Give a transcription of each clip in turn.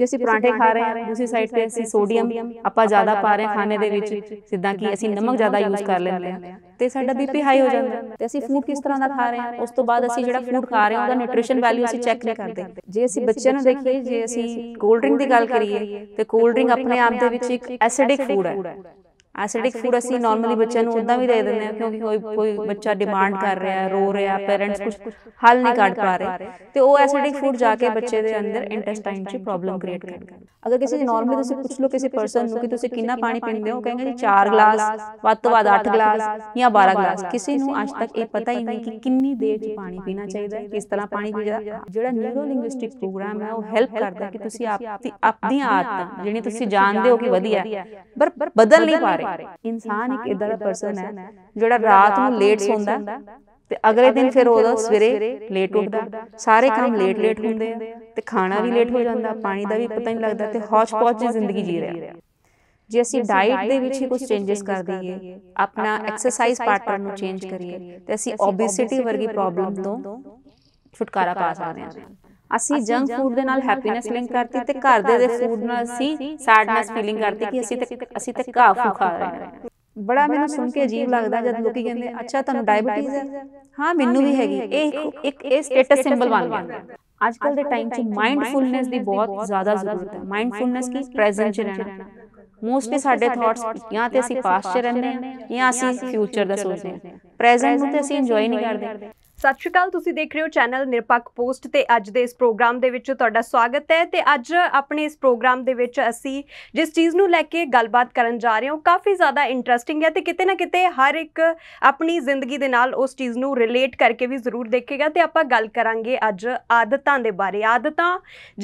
ਜੇ ਅਸੀਂ ਪਰਾਂਠੇ ਖਾ ਰਹੇ ਹਾਂ ਦੂਸਰੀ ਸਾਈਡ ਤੇ ਅਸੀਂ ਸੋਡੀਅਮ ਆਪਾਂ ਜ਼ਿਆਦਾ ਪਾ ਰਹੇ ਖਾਣੇ ਦੇ ਵਿੱਚ ਜਿੱਦਾਂ ਕਿ ਅਸੀਂ ਨਮਕ ਜ਼ਿਆਦਾ ਯੂਜ਼ ਕਰ ਲੈਂਦੇ ਹਾਂ ਤੇ ਸਾਡਾ ਬੀਪੀ ਹਾਈ ਹੋ ਜਾਂਦਾ ਤੇ ਅਸੀਂ ਫੂਡ ਕਿਸ ਤਰ੍ਹਾਂ ਦਾ ਖਾ ਰਹੇ ਹਾਂ ਉਸ ਤੋਂ ਬਾਅਦ ਅਸੀਂ ਜਿਹੜਾ ਫੂਡ ਖਾ ਰਹੇ ਹਾਂ ਉਹਦਾ ਨਿਊਟ੍ਰੀਸ਼ਨ ਵੈਲਿਊ ਅਸੀਂ ਚੈੱਕ ਨਹੀਂ ਕਰਦੇ ਜੇ ਅਸੀਂ ਬੱਚਿਆਂ ਨੂੰ ਦੇਖੀਏ ਜੇ ਅਸੀਂ ਕੋਲਡ ਡਰਿੰਕ ਦੀ ਗੱਲ ਕਰੀਏ ਤੇ ਕੋਲਡ ਡਰਿੰਕ ਆਪਣੇ ਆਪ ਦੇ ਵਿੱਚ ਇੱਕ ਐਸਿਡਿਕ ਫੂਡ ਹੈ एसिडिक फूड असी नॉर्मली बच्चों को उदा भी दे दें क्योंकि कोई कोई बच्चा डिमांड कर रहा रो रहा पेरेंट्स कुछ हल नहीं कर पा रहे तो वह एसिडिक फूड जाके बच्चे के अंदर इंटेस्टाइन की प्रॉब्लम क्रिएट कर अगर किसी नॉर्मली पूछ लो किसी परसन को कि किन्ना पानी पीते हो कहेंगे जी चार गिलास वो तो अठ गिलास या बारह गिलास किसी अज तक यह पता ही नहीं कि किन्नी देर च पानी पीना चाहिए किस तरह पानी पी जो न्यूरो लिंग्विस्टिक प्रोग्राम है वह हेल्प करता है कि अपनी आदत जिन्हें जानते हो कि वी है पर बदल नहीं पा रहे ਬਾਰੇ ਇਨਸਾਨ ਇੱਕ ਇਦਾਂ ਦਾ ਪਰਸਨ ਹੈ ਜਿਹੜਾ ਰਾਤ ਨੂੰ ਲੇਟ ਸੌਂਦਾ ਤੇ ਅਗਲੇ ਦਿਨ ਫਿਰ ਉਹਦਾ ਸਵੇਰੇ ਲੇਟ ਉੱਠਦਾ ਸਾਰੇ ਕੰਮ ਲੇਟ ਲੇਟ ਹੁੰਦੇ ਆ ਤੇ ਖਾਣਾ ਵੀ ਲੇਟ ਹੋ ਜਾਂਦਾ ਪਾਣੀ ਦਾ ਵੀ ਪਤਾ ਨਹੀਂ ਲੱਗਦਾ ਤੇ ਹੌਚ-ਪੌਚ ਦੀ ਜ਼ਿੰਦਗੀ ਜੀ ਰਿਹਾ ਜੇ ਅਸੀਂ ਡਾਈਟ ਦੇ ਵਿੱਚ ਹੀ ਕੁਝ ਚੇਂਜਸ ਕਰ ਦਈਏ ਆਪਣਾ ਐਕਸਰਸਾਈਜ਼ ਪੈਟਰਨ ਨੂੰ ਚੇਂਜ ਕਰੀਏ ਤੇ ਅਸੀਂ ਓਬੇਸਿਟੀ ਵਰਗੀ ਪ੍ਰੋਬਲਮ ਤੋਂ ਛੁਟਕਾਰਾ ਪਾ ਸਕਦੇ ਹਾਂ ਅਸੀਂ ਜੰਕ ਫੂਡ ਦੇ ਨਾਲ ਹੈਪੀਨੈਸ ਲਿੰਕ ਕਰਤੀ ਤੇ ਘਰ ਦੇ ਦੇ ਫੂਡ ਨਾਲ ਅਸੀਂ ਸੈਡਨੈਸ ਫੀਲਿੰਗ ਕਰਤੀ ਕਿ ਅਸੀਂ ਤੇ ਅਸੀਂ ਤੇ ਘਾਹ ਫੂ ਖਾ ਰਹੇ ਹਾਂ ਬੜਾ ਮੈਨੂੰ ਸੁਣ ਕੇ ਅਜੀਬ ਲੱਗਦਾ ਜਦ ਲੋਕੀ ਕਹਿੰਦੇ ਅੱਛਾ ਤੁਹਾਨੂੰ ਡਾਇਬੀਟੀਜ਼ ਹੈ ਹਾਂ ਮੈਨੂੰ ਵੀ ਹੈਗੀ ਇਹ ਇੱਕ ਇਹ ਸਟੇਟਸ ਸਿੰਬਲ ਬਣ ਗਿਆ ਅੱਜ ਕੱਲ ਦੇ ਟਾਈਮ 'ਚ ਮਾਈਂਡਫੁਲਨੈਸ ਦੀ ਬਹੁਤ ਜ਼ਿਆਦਾ ਜ਼ਰੂਰਤ ਹੈ ਮਾਈਂਡਫੁਲਨੈਸ ਕੀ ਪ੍ਰੈਜ਼ੈਂਟ 'ਚ ਰਹਿਣਾ ਮੋਸਟਲੀ ਸਾਡੇ ਥਾਟਸ ਜਾਂ ਤੇ ਅਸੀਂ ਪਾਸਟ 'ਚ ਰਹਿੰਦੇ ਹਾਂ ਜਾਂ ਅਸੀਂ ਫਿਊਚਰ ਦਾ ਸੋਚਦੇ ਹਾਂ ਪ੍ਰੈਜ਼ੈਂਟ ਨੂੰ ਤੇ ਅਸੀਂ ਇੰਜੋਏ ਨਹੀਂ ਕਰਦੇ ਸਤਿ ਸ਼੍ਰੀ ਅਕਾਲ ਤੁਸੀਂ ਦੇਖ ਰਹੇ ਹੋ ਚੈਨਲ ਨਿਰਪੱਖ ਪੋਸਟ ਤੇ ਅੱਜ ਦੇ ਇਸ ਪ੍ਰੋਗਰਾਮ ਦੇ ਵਿੱਚ ਤੁਹਾਡਾ ਸਵਾਗਤ ਹੈ ਤੇ ਅੱਜ ਆਪਣੇ ਇਸ ਪ੍ਰੋਗਰਾਮ ਦੇ ਵਿੱਚ ਅਸੀਂ ਜਿਸ ਚੀਜ਼ ਨੂੰ ਲੈ ਕੇ ਗੱਲਬਾਤ ਕਰਨ ਜਾ ਰਹੇ ਹਾਂ ਕਾਫੀ ਜ਼ਿਆਦਾ ਇੰਟਰਸਟਿੰਗ ਹੈ ਤੇ ਕਿਤੇ ਨਾ ਕਿਤੇ ਹਰ ਇੱਕ ਆਪਣੀ ਜ਼ਿੰਦਗੀ ਦੇ ਨਾਲ ਉਸ ਚੀਜ਼ ਨੂੰ ਰਿਲੇਟ ਕਰਕੇ ਵੀ ਜ਼ਰੂਰ ਦੇਖੇਗਾ ਤੇ ਆਪਾਂ ਗੱਲ ਕਰਾਂਗੇ ਅੱਜ ਆਦਤਾਂ ਦੇ ਬਾਰੇ ਆਦਤਾਂ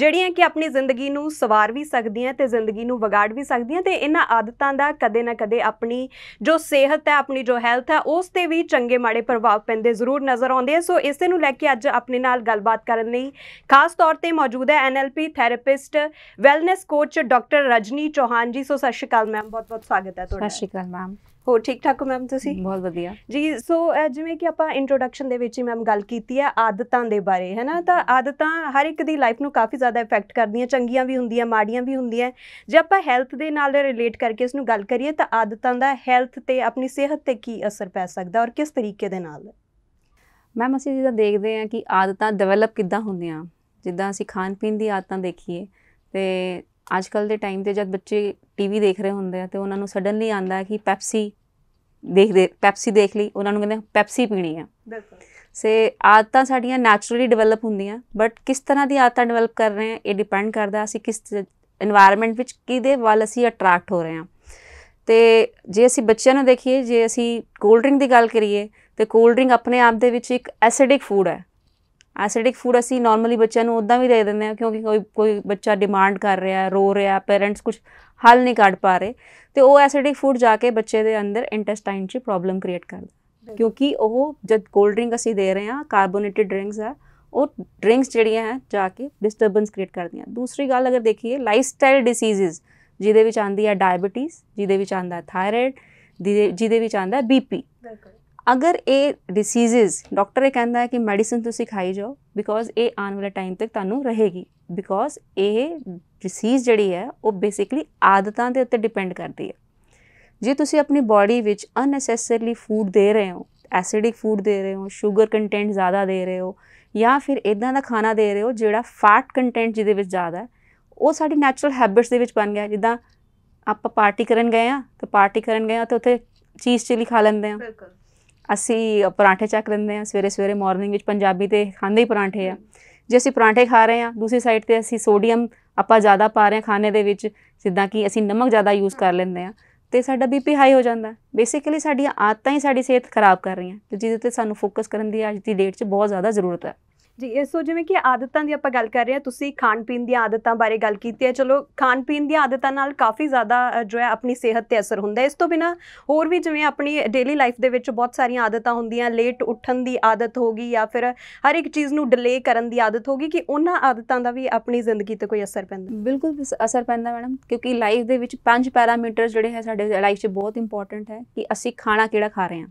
ਜਿਹੜੀਆਂ ਕਿ ਆਪਣੀ ਜ਼ਿੰਦਗੀ ਨੂੰ ਸਵਾਰ ਵੀ ਸਕਦੀਆਂ ਤੇ ਜ਼ਿੰਦਗੀ ਨੂੰ ਵਿਗਾੜ ਵੀ ਸਕਦੀਆਂ ਤੇ ਇਹਨਾਂ ਆਦਤਾਂ ਦਾ ਕਦੇ ਨਾ ਕਦੇ ਆਪਣੀ ਜੋ ਸਿਹਤ ਹੈ ਆਪਣੀ ਜੋ ਹੈਲਥ ਹੈ ਉਸ ਤੇ ਵੀ ਚੰਗੇ ਮਾੜੇ ਪ੍ਰਭਾਵ ਪੈਂਦੇ ਜ਼ਰੂਰ ਨਜ਼ਰ ਆਉਂਦੇ ਚਾਹੁੰਦੇ ਆ ਸੋ ਇਸੇ ਨੂੰ ਲੈ ਕੇ ਅੱਜ ਆਪਣੇ ਨਾਲ ਗੱਲਬਾਤ ਕਰਨ ਲਈ ਖਾਸ ਤੌਰ ਤੇ ਮੌਜੂਦ ਹੈ NLP therapist wellness coach doctor Rajni Chohan ji so ਸਤਿ ਸ਼੍ਰੀ ਅਕਾਲ ਮੈਮ ਬਹੁਤ ਬਹੁਤ ਸਵਾਗਤ ਹੈ ਤੁਹਾਡਾ ਸਤਿ ਸ਼੍ਰੀ ਅਕਾਲ ਮੈਮ ਹੋ ਠੀਕ ਠਾਕ ਹੋ ਮੈਮ ਤੁਸੀਂ ਬਹੁਤ ਵਧੀਆ ਜੀ ਸੋ ਜਿਵੇਂ ਕਿ ਆਪਾਂ ਇੰਟਰੋਡਕਸ਼ਨ ਦੇ ਵਿੱਚ ਹੀ ਮੈਮ ਗੱਲ ਕੀਤੀ ਹੈ ਆਦਤਾਂ ਦੇ ਬਾਰੇ ਹੈਨਾ ਤਾਂ ਆਦਤਾਂ ਹਰ ਇੱਕ ਦੀ ਲਾਈਫ ਨੂੰ ਕਾਫੀ ਜ਼ਿਆਦਾ ਇਫੈਕਟ ਕਰਦੀਆਂ ਚੰਗੀਆਂ ਵੀ ਹੁੰਦੀਆਂ ਮਾੜੀਆਂ ਵੀ ਹੁੰਦੀਆਂ ਜੇ ਆਪਾਂ ਹੈਲਥ ਦੇ ਨਾਲ ਰਿਲੇਟ ਕਰਕੇ ਇਸ ਨੂੰ ਗੱਲ ਕਰੀਏ ਤਾਂ ਆਦਤਾਂ ਦਾ ਹੈਲਥ ਤੇ ਆਪਣੀ ਸਿਹਤ ਤੇ ਕੀ ਅਸਰ ਪੈ ਸਕਦਾ ਔਰ ਕਿਸ ਤਰੀਕੇ ਦੇ ਨਾਲ ਮੈਮ ਅਸੀਂ ਜਿੱਦਾਂ ਦੇਖਦੇ ਆ ਕਿ ਆਦਤਾਂ ਡਿਵੈਲਪ ਕਿੱਦਾਂ ਹੁੰਦੀਆਂ ਜਿੱਦਾਂ ਅਸੀਂ ਖਾਣ ਪੀਣ ਦੀ ਆਦਤਾਂ ਦੇਖੀਏ ਤੇ ਅੱਜ ਕੱਲ ਦੇ ਟਾਈਮ ਤੇ ਜਦ ਬੱਚੇ ਟੀਵੀ ਦੇਖ ਰਹੇ ਹੁੰਦੇ ਆ ਤੇ ਉਹਨਾਂ ਨੂੰ ਸਡਨਲੀ ਆਂਦਾ ਹੈ ਕਿ ਪੈਪਸੀ ਦੇਖਦੇ ਪੈਪਸੀ ਦੇਖ ਲਈ ਉਹਨਾਂ ਨੂੰ ਕਹਿੰਦੇ ਪੈਪਸੀ ਪੀਣੀ ਆ ਬਿਲਕੁਲ ਸੇ ਆਦਤਾਂ ਸਾਡੀਆਂ ਨੇਚਰਲੀ ਡਿਵੈਲਪ ਹੁੰਦੀਆਂ ਬਟ ਕਿਸ ਤਰ੍ਹਾਂ ਦੀ ਆਦਤਾਂ ਡਿਵੈਲਪ ਕਰ ਰਹੇ ਆ ਇਹ ਡਿਪੈਂਡ ਕਰਦਾ ਅਸੀਂ ਕਿਸ এনवायरमेंट ਵਿੱਚ ਕਿਹਦੇ ਵੱਲ ਅਸੀਂ ਅਟਰੈਕਟ ਹੋ ਰਹੇ ਆ ਤੇ ਜੇ ਅਸੀਂ ਬੱਚਿਆਂ ਨੂੰ ਦੇਖੀਏ ਜੇ ਅਸੀਂ ਕੋਲਡ ਡਰਿੰਕ ਦੀ ਗੱਲ ਕਰੀਏ ਤੇ ਕੋਲਡ ਡਰਿੰਕ ਆਪਣੇ ਆਪ ਦੇ ਵਿੱਚ ਇੱਕ ਐਸਿਡਿਕ ਫੂਡ ਹੈ ਐਸਿਡਿਕ ਫੂਡ ਅਸੀਂ ਨਾਰਮਲੀ ਬੱਚਿਆਂ ਨੂੰ ਉਦਾਂ ਵੀ ਦੇ ਦਿੰਦੇ ਆ ਕਿਉਂਕਿ ਕੋਈ ਕੋਈ ਬੱਚਾ ਡਿਮਾਂਡ ਕਰ ਰਿਹਾ ਰੋ ਰਿਹਾ ਪੇਰੈਂਟਸ ਕੁਝ ਹੱਲ ਨਹੀਂ ਕੱਢ ਪਾ ਰਹੇ ਤੇ ਉਹ ਐਸਿਡਿਕ ਫੂਡ ਜਾ ਕੇ ਬੱਚੇ ਦੇ ਅੰਦਰ ਇੰਟੈਸਟਾਈਨ 'ਚ ਪ੍ਰੋਬਲਮ ਕ੍ਰੀਏਟ ਕਰਦਾ ਕਿਉਂਕਿ ਉਹ ਜਦ ਕੋਲਡ ਡਰਿੰਕ ਅਸੀਂ ਦੇ ਰਹੇ ਆ ਕਾਰਬੋਨੇਟਡ ਡਰਿੰਕਸ ਆ ਉਹ ਡਰਿੰਕਸ ਜਿਹੜੀਆਂ ਹੈ ਜਾ ਕੇ ਡਿਸਟਰਬੈਂਸ ਕ੍ਰੀਏਟ ਕਰਦੀਆਂ ਦੂਸਰੀ ਗੱਲ ਅਗਰ ਦੇਖੀਏ ਲਾਈਫ ਸਟਾਈਲ ਡਿਸੀਜ਼ਸ ਜਿਹਦੇ ਵਿੱਚ ਆਂਦੀ ਹੈ ਡਾਇਬੀਟੀਜ਼ ਜਿਹਦੇ ਵਿੱਚ ਆਂਦਾ ਥਾਇਰਾਇਡ ਜਿਹਦੇ ਵਿੱਚ ਆਂਦਾ ਬੀਪੀ ਅਗਰ ਇਹ ਡਿਸੀਜ਼ਸ ਡਾਕਟਰ ਇਹ ਕਹਿੰਦਾ ਹੈ ਕਿ ਮੈਡੀਸਿਨ ਤੁਸੀਂ ਖਾਈ ਜਾਓ ਬਿਕੋਜ਼ ਇਹ ਆਉਣ ਵਾਲੇ ਟਾਈਮ ਤੱਕ ਤੁਹਾਨੂੰ ਰਹੇਗੀ ਬਿਕੋਜ਼ ਇਹ ਡਿਸੀਜ਼ ਜਿਹੜੀ ਹੈ ਉਹ ਬੇਸਿਕਲੀ ਆਦਤਾਂ ਦੇ ਉੱਤੇ ਡਿਪੈਂਡ ਕਰਦੀ ਹੈ ਜੇ ਤੁਸੀਂ ਆਪਣੀ ਬਾਡੀ ਵਿੱਚ ਅਨਨੈਸੈਸਰੀਲੀ ਫੂਡ ਦੇ ਰਹੇ ਹੋ ਐਸਿਡਿਕ ਫੂਡ ਦੇ ਰਹੇ ਹੋ 슈ਗਰ ਕੰਟੈਂਟ ਜ਼ਿਆਦਾ ਦੇ ਰਹੇ ਹੋ ਜਾਂ ਫਿਰ ਇਦਾਂ ਦਾ ਖਾਣਾ ਦੇ ਰਹੇ ਹੋ ਜਿਹੜਾ ਫੈਟ ਕੰਟੈਂਟ ਜਿਹਦੇ ਵਿੱਚ ਜ਼ਿਆਦਾ ਹੈ ਉਹ ਸਾਡੀ ਨੈਚੁਰਲ ਹੈਬਿਟਸ ਦੇ ਵਿੱਚ ਬਣ ਗਿਆ ਜਿੱਦਾਂ ਆਪਾਂ ਪਾਰਟੀ ਕਰਨ ਗਏ ਆ ਤਾਂ ਪਾਰਟੀ ਕਰਨ ਗਏ ਆ ਤੇ ਉੱਥੇ ਚੀਜ਼ ਚਿਲੀ ਖਾ ਲੈਂਦੇ ਆ ਬਿਲਕੁਲ ਅਸੀਂ ਪਰਾਂਠੇ ਚੱਕ ਲੈਂਦੇ ਆ ਸਵੇਰੇ ਸਵੇਰੇ ਮਾਰਨਿੰਗ ਵਿੱਚ ਪੰਜਾਬੀ ਤੇ ਖਾਂਦੇ ਹੀ ਪਰਾਂਠੇ ਆ ਜੇ ਅਸੀਂ ਪਰਾਂਠੇ ਖਾ ਰਹੇ ਆ ਦੂਸਰੀ ਸਾਈਡ ਤੇ ਅਸੀਂ ਸੋਡੀਅਮ ਆਪਾਂ ਜ਼ਿਆਦਾ ਪਾ ਰਹੇ ਆ ਖਾਣੇ ਦੇ ਵਿੱਚ ਜਿੱਦਾਂ ਕਿ ਅਸੀਂ ਨਮਕ ਜ਼ਿਆਦਾ ਯੂਜ਼ ਕਰ ਲੈਂਦੇ ਆ ਤੇ ਸਾਡਾ ਬੀਪੀ ਹਾਈ ਹੋ ਜਾਂਦਾ ਬੇਸਿਕਲੀ ਸਾਡੀਆਂ ਆਦਤਾਂ ਹੀ ਸਾਡੀ ਸਿਹਤ ਖਰਾਬ ਕਰ ਰਹੀਆਂ ਤੇ ਜਿਹਦੇ ਤੇ ਸਾਨੂੰ ਫੋਕਸ ਕਰਨ ਦੀ ਅੱਜ ਦੀ ਡੇਟ 'ਚ ਬਹੁਤ ਜ਼ਿਆਦਾ ਜ਼ਰੂਰਤ ਹੈ ਜੀ ਸੋ ਜਿਵੇਂ ਕਿ ਆਦਤਾਂ ਦੀ ਆਪਾਂ ਗੱਲ ਕਰ ਰਹੇ ਹਾਂ ਤੁਸੀਂ ਖਾਣ ਪੀਣ ਦੀਆਂ ਆਦਤਾਂ ਬਾਰੇ ਗੱਲ ਕੀਤੀ ਹੈ ਚਲੋ ਖਾਣ ਪੀਣ ਦੀਆਂ ਆਦਤਾਂ ਨਾਲ ਕਾਫੀ ਜ਼ਿਆਦਾ ਜੋ ਹੈ ਆਪਣੀ ਸਿਹਤ ਤੇ ਅਸਰ ਹੁੰਦਾ ਹੈ ਇਸ ਤੋਂ ਬਿਨਾ ਹੋਰ ਵੀ ਜਿਵੇਂ ਆਪਣੀ ਡੇਲੀ ਲਾਈਫ ਦੇ ਵਿੱਚ ਬਹੁਤ ਸਾਰੀਆਂ ਆਦਤਾਂ ਹੁੰਦੀਆਂ ਲੇਟ ਉੱਠਣ ਦੀ ਆਦਤ ਹੋ ਗਈ ਜਾਂ ਫਿਰ ਹਰ ਇੱਕ ਚੀਜ਼ ਨੂੰ ਡਿਲੇ ਕਰਨ ਦੀ ਆਦਤ ਹੋ ਗਈ ਕਿ ਉਹਨਾਂ ਆਦਤਾਂ ਦਾ ਵੀ ਆਪਣੀ ਜ਼ਿੰਦਗੀ ਤੇ ਕੋਈ ਅਸਰ ਪੈਂਦਾ ਬਿਲਕੁਲ ਅਸਰ ਪੈਂਦਾ ਮੈਡਮ ਕਿਉਂਕਿ ਲਾਈਫ ਦੇ ਵਿੱਚ ਪੰਜ ਪੈਰਾਮੀਟਰ ਜਿਹੜੇ ਹੈ ਸਾਡੇ ਲਾਈਫ 'ਚ ਬਹੁਤ ਇੰਪੋਰਟੈਂਟ ਹੈ ਕਿ ਅਸੀਂ ਖਾਣਾ ਕਿਹੜਾ ਖਾ ਰਹੇ ਹਾਂ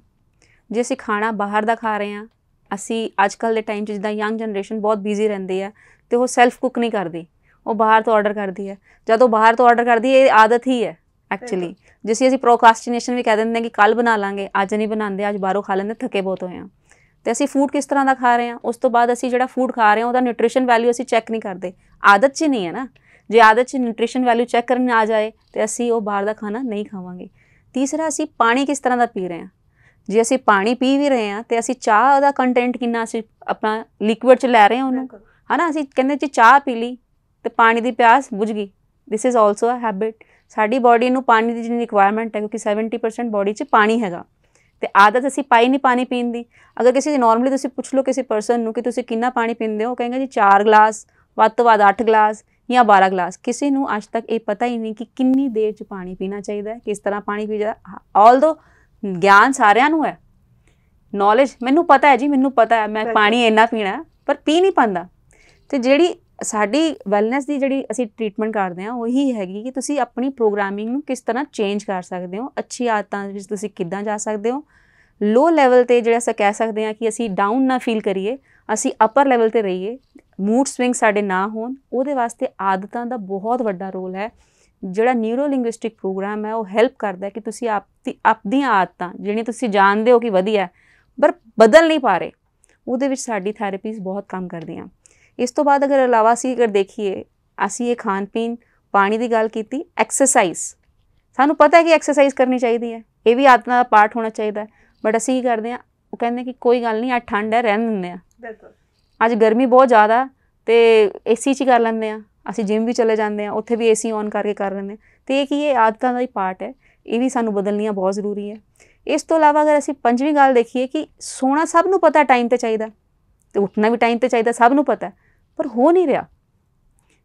ਜੇ ਅਸੀਂ ਖਾਣਾ ਬਾਹਰ ਦਾ ਖਾ ਰਹੇ ਹਾਂ ਅਸੀਂ ਅੱਜ ਕੱਲ ਦੇ ਟਾਈਮ 'ਚ ਜਿੱਦਾਂ ਯੰਗ ਜਨਰੇਸ਼ਨ ਬਹੁਤ ਬਿਜ਼ੀ ਰਹਿੰਦੀ ਹੈ ਤੇ ਉਹ ਸੈਲਫ ਕੁੱਕ ਨਹੀਂ ਕਰਦੀ ਉਹ ਬਾਹਰ ਤੋਂ ਆਰਡਰ ਕਰਦੀ ਹੈ ਜਦੋਂ ਬਾਹਰ ਤੋਂ ਆਰਡਰ ਕਰਦੀ ਹੈ ਇਹ ਆਦਤ ਹੀ ਹੈ ਐਕਚੁਅਲੀ ਜਿਸ ਅਸੀਂ ਪ੍ਰੋਕਾਸਟੀਨੇਸ਼ਨ ਵੀ ਕਹਿ ਦਿੰਦੇ ਹਾਂ ਕਿ ਕੱਲ ਬਣਾ ਲਾਂਗੇ ਅੱਜ ਨਹੀਂ ਬਣਾਉਂਦੇ ਅੱਜ ਬਾਹਰੋਂ ਖਾ ਲੈਂਦੇ ਥਕੇ ਬਹੁਤ ਹੋਏ ਆ ਤੇ ਅਸੀਂ ਫੂਡ ਕਿਸ ਤਰ੍ਹਾਂ ਦਾ ਖਾ ਰਹੇ ਹਾਂ ਉਸ ਤੋਂ ਬਾਅਦ ਅਸੀਂ ਜਿਹੜਾ ਫੂਡ ਖਾ ਰਹੇ ਹਾਂ ਉਹਦਾ ਨਿਊਟ੍ਰੀਸ਼ਨ ਵੈਲਿਊ ਅਸੀਂ ਚੈੱਕ ਨਹੀਂ ਕਰਦੇ ਆਦਤ 'ਚ ਨਹੀਂ ਹੈ ਨਾ ਜੇ ਆਦਤ 'ਚ ਨਿਊਟ੍ਰੀਸ਼ਨ ਵੈਲਿਊ ਚੈੱਕ ਕਰਨ ਆ ਜਾਏ ਤੇ ਅਸੀਂ ਉਹ ਬਾਹਰ ਦਾ ਖਾਣਾ ਨਹੀਂ ਖਾਵਾਂਗੇ ਤੀਸਰਾ ਅਸੀਂ ਪਾਣੀ ਕਿਸ ਤਰ੍ਹਾਂ ਦਾ ਪੀ ਰਹੇ ਆ ਜੇ ਅਸੀਂ ਪਾਣੀ ਪੀ ਵੀ ਰਹੇ ਹਾਂ ਤੇ ਅਸੀਂ ਚਾਹ ਦਾ ਕੰਟੈਂਟ ਕਿੰਨਾ ਅਸੀਂ ਆਪਣਾ ਲਿਕਵਿਡ ਚ ਲੈ ਰਹੇ ਹਾਂ ਉਹਨੂੰ ਹਨਾ ਅਸੀਂ ਕਹਿੰਦੇ ਜੀ ਚਾਹ ਪੀ ਲਈ ਤੇ ਪਾਣੀ ਦੀ ਪਿਆਸ ਬੁਝ ਗਈ this is also a habit ਸਾਡੀ ਬਾਡੀ ਨੂੰ ਪਾਣੀ ਦੀ ਜਿੰਨੀ ਰਿਕੁਆਇਰਮੈਂਟ ਹੈ ਕਿਉਂਕਿ 70% ਬਾਡੀ 'ਚ ਪਾਣੀ ਹੈਗਾ ਤੇ ਆਦਤ ਅਸੀਂ ਪਾਈ ਨਹੀਂ ਪਾਣੀ ਪੀਣ ਦੀ ਅਗਰ ਕਿਸੇ ਦੀ ਨਾਰਮਲੀ ਤੁਸੀਂ ਪੁੱਛ ਲਓ ਕਿਸੇ ਪਰਸਨ ਨੂੰ ਕਿ ਤੁਸੀਂ ਕਿੰਨਾ ਪਾਣੀ ਪੀਂਦੇ ਹੋ ਉਹ ਕਹਿੰਗਾ ਜੀ 4 ਗਲਾਸ ਵੱਧ ਤੋਂ ਵੱਧ 8 ਗਲਾਸ ਜਾਂ 12 ਗਲਾਸ ਕਿਸੇ ਨੂੰ ਅਜ ਤੱਕ ਇਹ ਪਤਾ ਹੀ ਨਹੀਂ ਕਿ ਕਿੰਨੀ ਦੇਰ 'ਚ ਪਾਣੀ ਪੀਣਾ ਚਾਹੀਦਾ ਹੈ ਕਿਸ ਤਰ੍ਹਾਂ ਪਾਣੀ ਪੀਣਾ ਆਲਦੋ ਗਿਆਨ ਸਾਰਿਆਂ ਨੂੰ ਹੈ ਨੌਲੇਜ ਮੈਨੂੰ ਪਤਾ ਹੈ ਜੀ ਮੈਨੂੰ ਪਤਾ ਹੈ ਮੈਂ ਪਾਣੀ ਇੰਨਾ ਪੀਣਾ ਪਰ ਪੀ ਨਹੀਂ ਪਾਂਦਾ ਤੇ ਜਿਹੜੀ ਸਾਡੀ ਵੈਲਨੈਸ ਦੀ ਜਿਹੜੀ ਅਸੀਂ ਟ੍ਰੀਟਮੈਂਟ ਕਰਦੇ ਆ ਉਹੀ ਹੈਗੀ ਕਿ ਤੁਸੀਂ ਆਪਣੀ ਪ੍ਰੋਗਰਾਮਿੰਗ ਨੂੰ ਕਿਸ ਤਰ੍ਹਾਂ ਚੇਂਜ ਕਰ ਸਕਦੇ ਹੋ ਅੱਛੀ ਆਦਤਾਂ ਵਿੱਚ ਤੁਸੀਂ ਕਿੱਦਾਂ ਜਾ ਸਕਦੇ ਹੋ ਲੋ ਲੈਵਲ ਤੇ ਜਿਹੜਾ ਅਸੀਂ ਕਹਿ ਸਕਦੇ ਆ ਕਿ ਅਸੀਂ ਡਾਊਨ ਨਾ ਫੀਲ ਕਰੀਏ ਅਸੀਂ ਅਪਰ ਲੈਵਲ ਤੇ ਰਹੀਏ ਮੂਡ ਸਵਿੰਗ ਸਾਡੇ ਨਾ ਹੋਣ ਉਹਦੇ ਵਾਸਤੇ ਆਦਤਾਂ ਦਾ ਬਹੁਤ ਵੱਡਾ ਰੋਲ ਹੈ ਜਿਹੜਾ ਨਿਊਰੋ ਲਿੰਗੁਇਸਟਿਕ ਪ੍ਰੋਗਰਾਮ ਹੈ ਉਹ ਹੈਲਪ ਕਰਦਾ ਕਿ ਤੁਸੀਂ ਆਪਦੀ ਆਪਦੀਆਂ ਆਦਤਾਂ ਜਿਹੜੀਆਂ ਤੁਸੀਂ ਜਾਣਦੇ ਹੋ ਕਿ ਵਧੀਆ ਪਰ ਬਦਲ ਨਹੀਂ ਪਾ ਰਹੇ ਉਹਦੇ ਵਿੱਚ ਸਾਡੀ ਥੈਰੇਪੀਜ਼ ਬਹੁਤ ਕੰਮ ਕਰਦੀਆਂ ਇਸ ਤੋਂ ਬਾਅਦ ਅਗਰ ਇਲਾਵਾ ਸੀ ਅਗਰ ਦੇਖੀਏ ਅਸੀਂ ਇਹ ਖਾਣ ਪੀਣ ਪਾਣੀ ਦੀ ਗੱਲ ਕੀਤੀ ਐਕਸਰਸਾਈਜ਼ ਸਾਨੂੰ ਪਤਾ ਹੈ ਕਿ ਐਕਸਰਸਾਈਜ਼ ਕਰਨੀ ਚਾਹੀਦੀ ਹੈ ਇਹ ਵੀ ਆਦਤ ਦਾ ਪਾਰਟ ਹੋਣਾ ਚਾਹੀਦਾ ਹੈ ਬਟ ਅਸੀਂ ਕੀ ਕਰਦੇ ਆ ਉਹ ਕਹਿੰਦੇ ਕਿ ਕੋਈ ਗੱਲ ਨਹੀਂ ਆ ਠੰਡ ਹੈ ਰਹਿਣ ਦਿੰਦੇ ਆ ਬਿਲਕੁਲ ਅੱਜ ਗਰਮੀ ਬਹੁਤ ਜ਼ਿਆਦਾ ਤੇ ਏਸੀ 'ਚ ਕਰ ਲੈਂਦੇ ਆ ਅਸੀਂ ਜਿਮ ਵੀ ਚਲੇ ਜਾਂਦੇ ਆ ਉੱਥੇ ਵੀ ਏਸੀ ਔਨ ਕਰਕੇ ਕਰ ਲੈਂਦੇ ਤੇ ਇਹ ਕੀ ਇਹ ਆਦਤਾਂ ਦਾ ਹੀ ਪਾਰਟ ਹੈ ਇਹ ਵੀ ਸਾਨੂੰ ਬਦਲਣੀਆਂ ਬਹੁਤ ਜ਼ਰੂਰੀ ਹੈ ਇਸ ਤੋਂ ਇਲਾਵਾ ਅਗਰ ਅਸੀਂ ਪੰਜਵੀਂ ਗੱਲ ਦੇਖੀਏ ਕਿ ਸੋਣਾ ਸਭ ਨੂੰ ਪਤਾ ਟਾਈਮ ਤੇ ਚਾਹੀਦਾ ਤੇ ਉੱਠਣਾ ਵੀ ਟਾਈਮ ਤੇ ਚਾਹੀਦਾ ਸਭ ਨੂੰ ਪਤਾ ਪਰ ਹੋ ਨਹੀਂ ਰਿਹਾ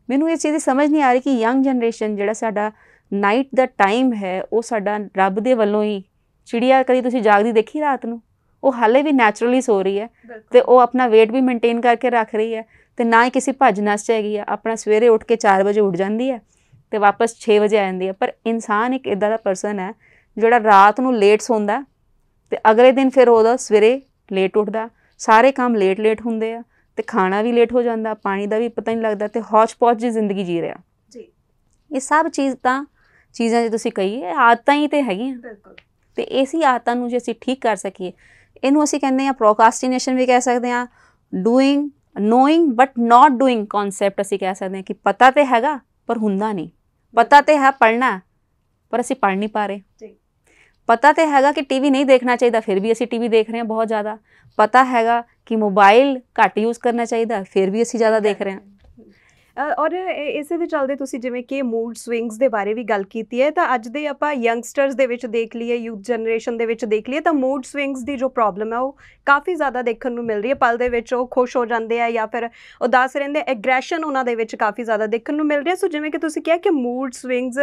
ਮੈਨੂੰ ਇਹ ਚੀਜ਼ ਸਮਝ ਨਹੀਂ ਆ ਰਹੀ ਕਿ ਯੰਗ ਜਨਰੇਸ਼ਨ ਜਿਹੜਾ ਸਾਡਾ ਨਾਈਟ ਦਾ ਟਾਈਮ ਹੈ ਉਹ ਸਾਡਾ ਰੱਬ ਦੇ ਵੱਲੋਂ ਹੀ ਚਿੜੀਆ ਕਦੀ ਤੁਸੀਂ ਜਾਗਦੀ ਦੇਖੀ ਰਾਤ ਨੂੰ ਉਹ ਹਾਲੇ ਵੀ ਨੇਚਰਲੀ ਸੋ ਰਹੀ ਹੈ ਤੇ ਉਹ ਆਪਣਾ weight ਵੀ ਮੇਨਟੇਨ ਕਰਕੇ ਰੱਖ ਰਹੀ ਹੈ ਤੇ ਨਾ ਹੀ ਕਿਸੇ ਭੱਜ ਨਸ ਚ ਹੈਗੀ ਆ ਆਪਣਾ ਸਵੇਰੇ ਉੱਠ ਕੇ 4 ਵਜੇ ਉੱਠ ਜਾਂਦੀ ਆ ਤੇ ਵਾਪਸ 6 ਵਜੇ ਆ ਜਾਂਦੀ ਆ ਪਰ ਇਨਸਾਨ ਇੱਕ ਇਦਾਂ ਦਾ ਪਰਸਨ ਹੈ ਜਿਹੜਾ ਰਾਤ ਨੂੰ ਲੇਟ ਸੌਂਦਾ ਤੇ ਅਗਲੇ ਦਿਨ ਫਿਰ ਉਹਦਾ ਸਵੇਰੇ ਲੇਟ ਉੱਠਦਾ ਸਾਰੇ ਕੰਮ ਲੇਟ ਲੇਟ ਹੁੰਦੇ ਆ ਤੇ ਖਾਣਾ ਵੀ ਲੇਟ ਹੋ ਜਾਂਦਾ ਪਾਣੀ ਦਾ ਵੀ ਪਤਾ ਨਹੀਂ ਲੱਗਦਾ ਤੇ ਹੌਚ-ਪੌਚ ਜੀ ਜ਼ਿੰਦਗੀ ਜੀ ਰਿਹਾ ਜੀ ਇਹ ਸਭ ਚੀਜ਼ ਤਾਂ ਚੀਜ਼ਾਂ ਜੇ ਤੁਸੀਂ ਕਹੀਏ ਆਦਤਾਂ ਹੀ ਤੇ ਹੈਗੀਆਂ ਬਿਲਕੁਲ ਤੇ ਐਸੀ ਆਦਤਾਂ ਨੂੰ ਜੇ ਅਸੀਂ ਠੀਕ ਕਰ ਸਕੀਏ ਇਹਨੂੰ ਅਸੀਂ ਕਹਿੰਦੇ ਆ ਪ੍ਰੋਕਾਸਟੀਨੇਸ਼ਨ ਵੀ ਕਹਿ ਸਕਦੇ ਆ doing knowing but not doing concept ਅਸੀਂ ਕਹਿ ਸਕਦੇ ਹਾਂ ਕਿ ਪਤਾ ਤੇ ਹੈਗਾ ਪਰ ਹੁੰਦਾ ਨਹੀਂ ਪਤਾ ਤੇ ਹੈ ਪੜਨਾ ਪਰ ਅਸੀਂ ਪੜ ਨਹੀਂ ਪਾ ਰਹੇ ਜੀ ਪਤਾ ਤੇ ਹੈਗਾ ਕਿ ਟੀਵੀ ਨਹੀਂ ਦੇਖਣਾ ਚਾਹੀਦਾ ਫਿਰ ਵੀ ਅਸੀਂ ਟੀਵੀ ਦੇਖ ਰਹੇ ਹਾਂ ਬਹੁਤ ਜ਼ਿਆਦਾ ਪਤਾ ਹੈਗਾ ਕਿ ਮੋਬਾਈਲ ਘੱਟ ਯੂਜ਼ ਕਰਨਾ ਚਾਹੀਦਾ ਫਿਰ ਵੀ ਅਸੀਂ ਜ਼ਿਆਦਾ ਦੇਖ ਰਹੇ ਹਾਂ ਔਰ ਇਸੇ ਦੇ ਚੱਲਦੇ ਤੁਸੀਂ ਜਿਵੇਂ ਕਿ ਮੂਡ ਸਵਿੰਗਸ ਦੇ ਬਾਰੇ ਵੀ ਗੱਲ ਕੀਤੀ ਹੈ ਤਾਂ ਅੱਜ ਦੇ ਆਪਾਂ ਯੰਗਸਟਰਸ ਦੇ ਵਿੱਚ ਦੇਖ ਲਈਏ ਯੂਥ ਜਨਰੇਸ਼ਨ ਦੇ ਵਿੱਚ ਦੇਖ ਲਈਏ ਤਾਂ ਮੂਡ ਸਵਿੰਗਸ ਦੀ ਜੋ ਪ੍ਰੋਬਲਮ ਹੈ ਉਹ ਕਾਫੀ ਜ਼ਿਆਦਾ ਦੇਖਣ ਨੂੰ ਮਿਲ ਰਹੀ ਹੈ ਪਲ ਦੇ ਵਿੱਚ ਉਹ ਖੁਸ਼ ਹੋ ਜਾਂਦੇ ਆ ਜਾਂ ਫਿਰ ਉਦਾਸ ਰਹਿੰਦੇ ਐਗਰੈਸ਼ਨ ਉਹਨਾਂ ਦੇ ਵਿੱਚ ਕਾਫੀ ਜ਼ਿਆਦਾ ਦੇਖਣ ਨੂੰ ਮਿਲ ਰਿਹਾ ਸੋ ਜਿਵੇਂ ਕਿ ਤੁਸੀਂ ਕਿਹਾ ਕਿ ਮੂਡ ਸਵਿੰਗਸ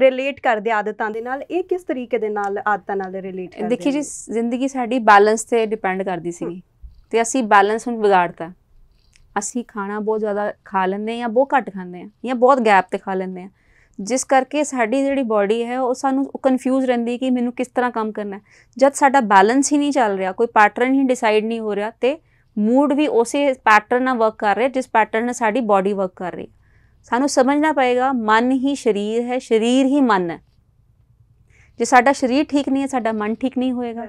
ਰਿਲੇਟ ਕਰਦੇ ਆਦਤਾਂ ਦੇ ਨਾਲ ਇਹ ਕਿਸ ਤਰੀਕੇ ਦੇ ਨਾਲ ਆਦਤਾਂ ਨਾਲ ਰਿਲੇਟ ਕਰਦੇ ਦੇਖੀ ਜੀ ਜ਼ਿੰਦਗੀ ਸਾਡੀ ਬੈਲੈਂਸ ਤੇ ਡਿਪੈਂਡ ਕਰਦੀ ਸੀਗੀ ਤੇ ਅਸੀਂ ਬੈਲੈਂਸ ਨੂੰ ਵਿਗਾੜਤਾ ਅਸੀਂ ਖਾਣਾ ਬਹੁਤ ਜ਼ਿਆਦਾ ਖਾ ਲੈਂਦੇ ਆ ਜਾਂ ਬਹੁਤ ਘੱਟ ਖਾਂਦੇ ਆ ਜਾਂ ਬਹੁਤ ਗੈਪ ਤੇ ਖਾ ਲੈਂਦੇ ਆ ਜਿਸ ਕਰਕੇ ਸਾਡੀ ਜਿਹੜੀ ਬਾਡੀ ਹੈ ਉਹ ਸਾਨੂੰ ਕਨਫਿਊਜ਼ ਰਹਿੰਦੀ ਕਿ ਮੈਨੂੰ ਕਿਸ ਤਰ੍ਹਾਂ ਕੰਮ ਕਰਨਾ ਜਦ ਸਾਡਾ ਬੈਲੈਂਸ ਹੀ ਨਹੀਂ ਚੱਲ ਰਿਹਾ ਕੋਈ ਪੈਟਰਨ ਹੀ ਡਿਸਾਈਡ ਨਹੀਂ ਹੋ ਰਿਹਾ ਤੇ ਮੂਡ ਵੀ ਉਸੇ ਪੈਟਰਨ ਨਾਲ ਵਰਕ ਕਰ ਰਿਹਾ ਜਿਸ ਪੈਟਰਨ ਨਾਲ ਸਾਡੀ ਬਾਡੀ ਵਰਕ ਕਰ ਰਹੀ ਸਾਨੂੰ ਸਮਝਣਾ ਪਏਗਾ ਮਨ ਹੀ ਸਰੀਰ ਹੈ ਸਰੀਰ ਹੀ ਮਨ ਹੈ ਜੇ ਸਾਡਾ ਸਰੀਰ ਠੀਕ ਨਹੀਂ ਹੈ ਸਾਡਾ ਮਨ ਠੀਕ ਨਹੀਂ ਹੋਏਗਾ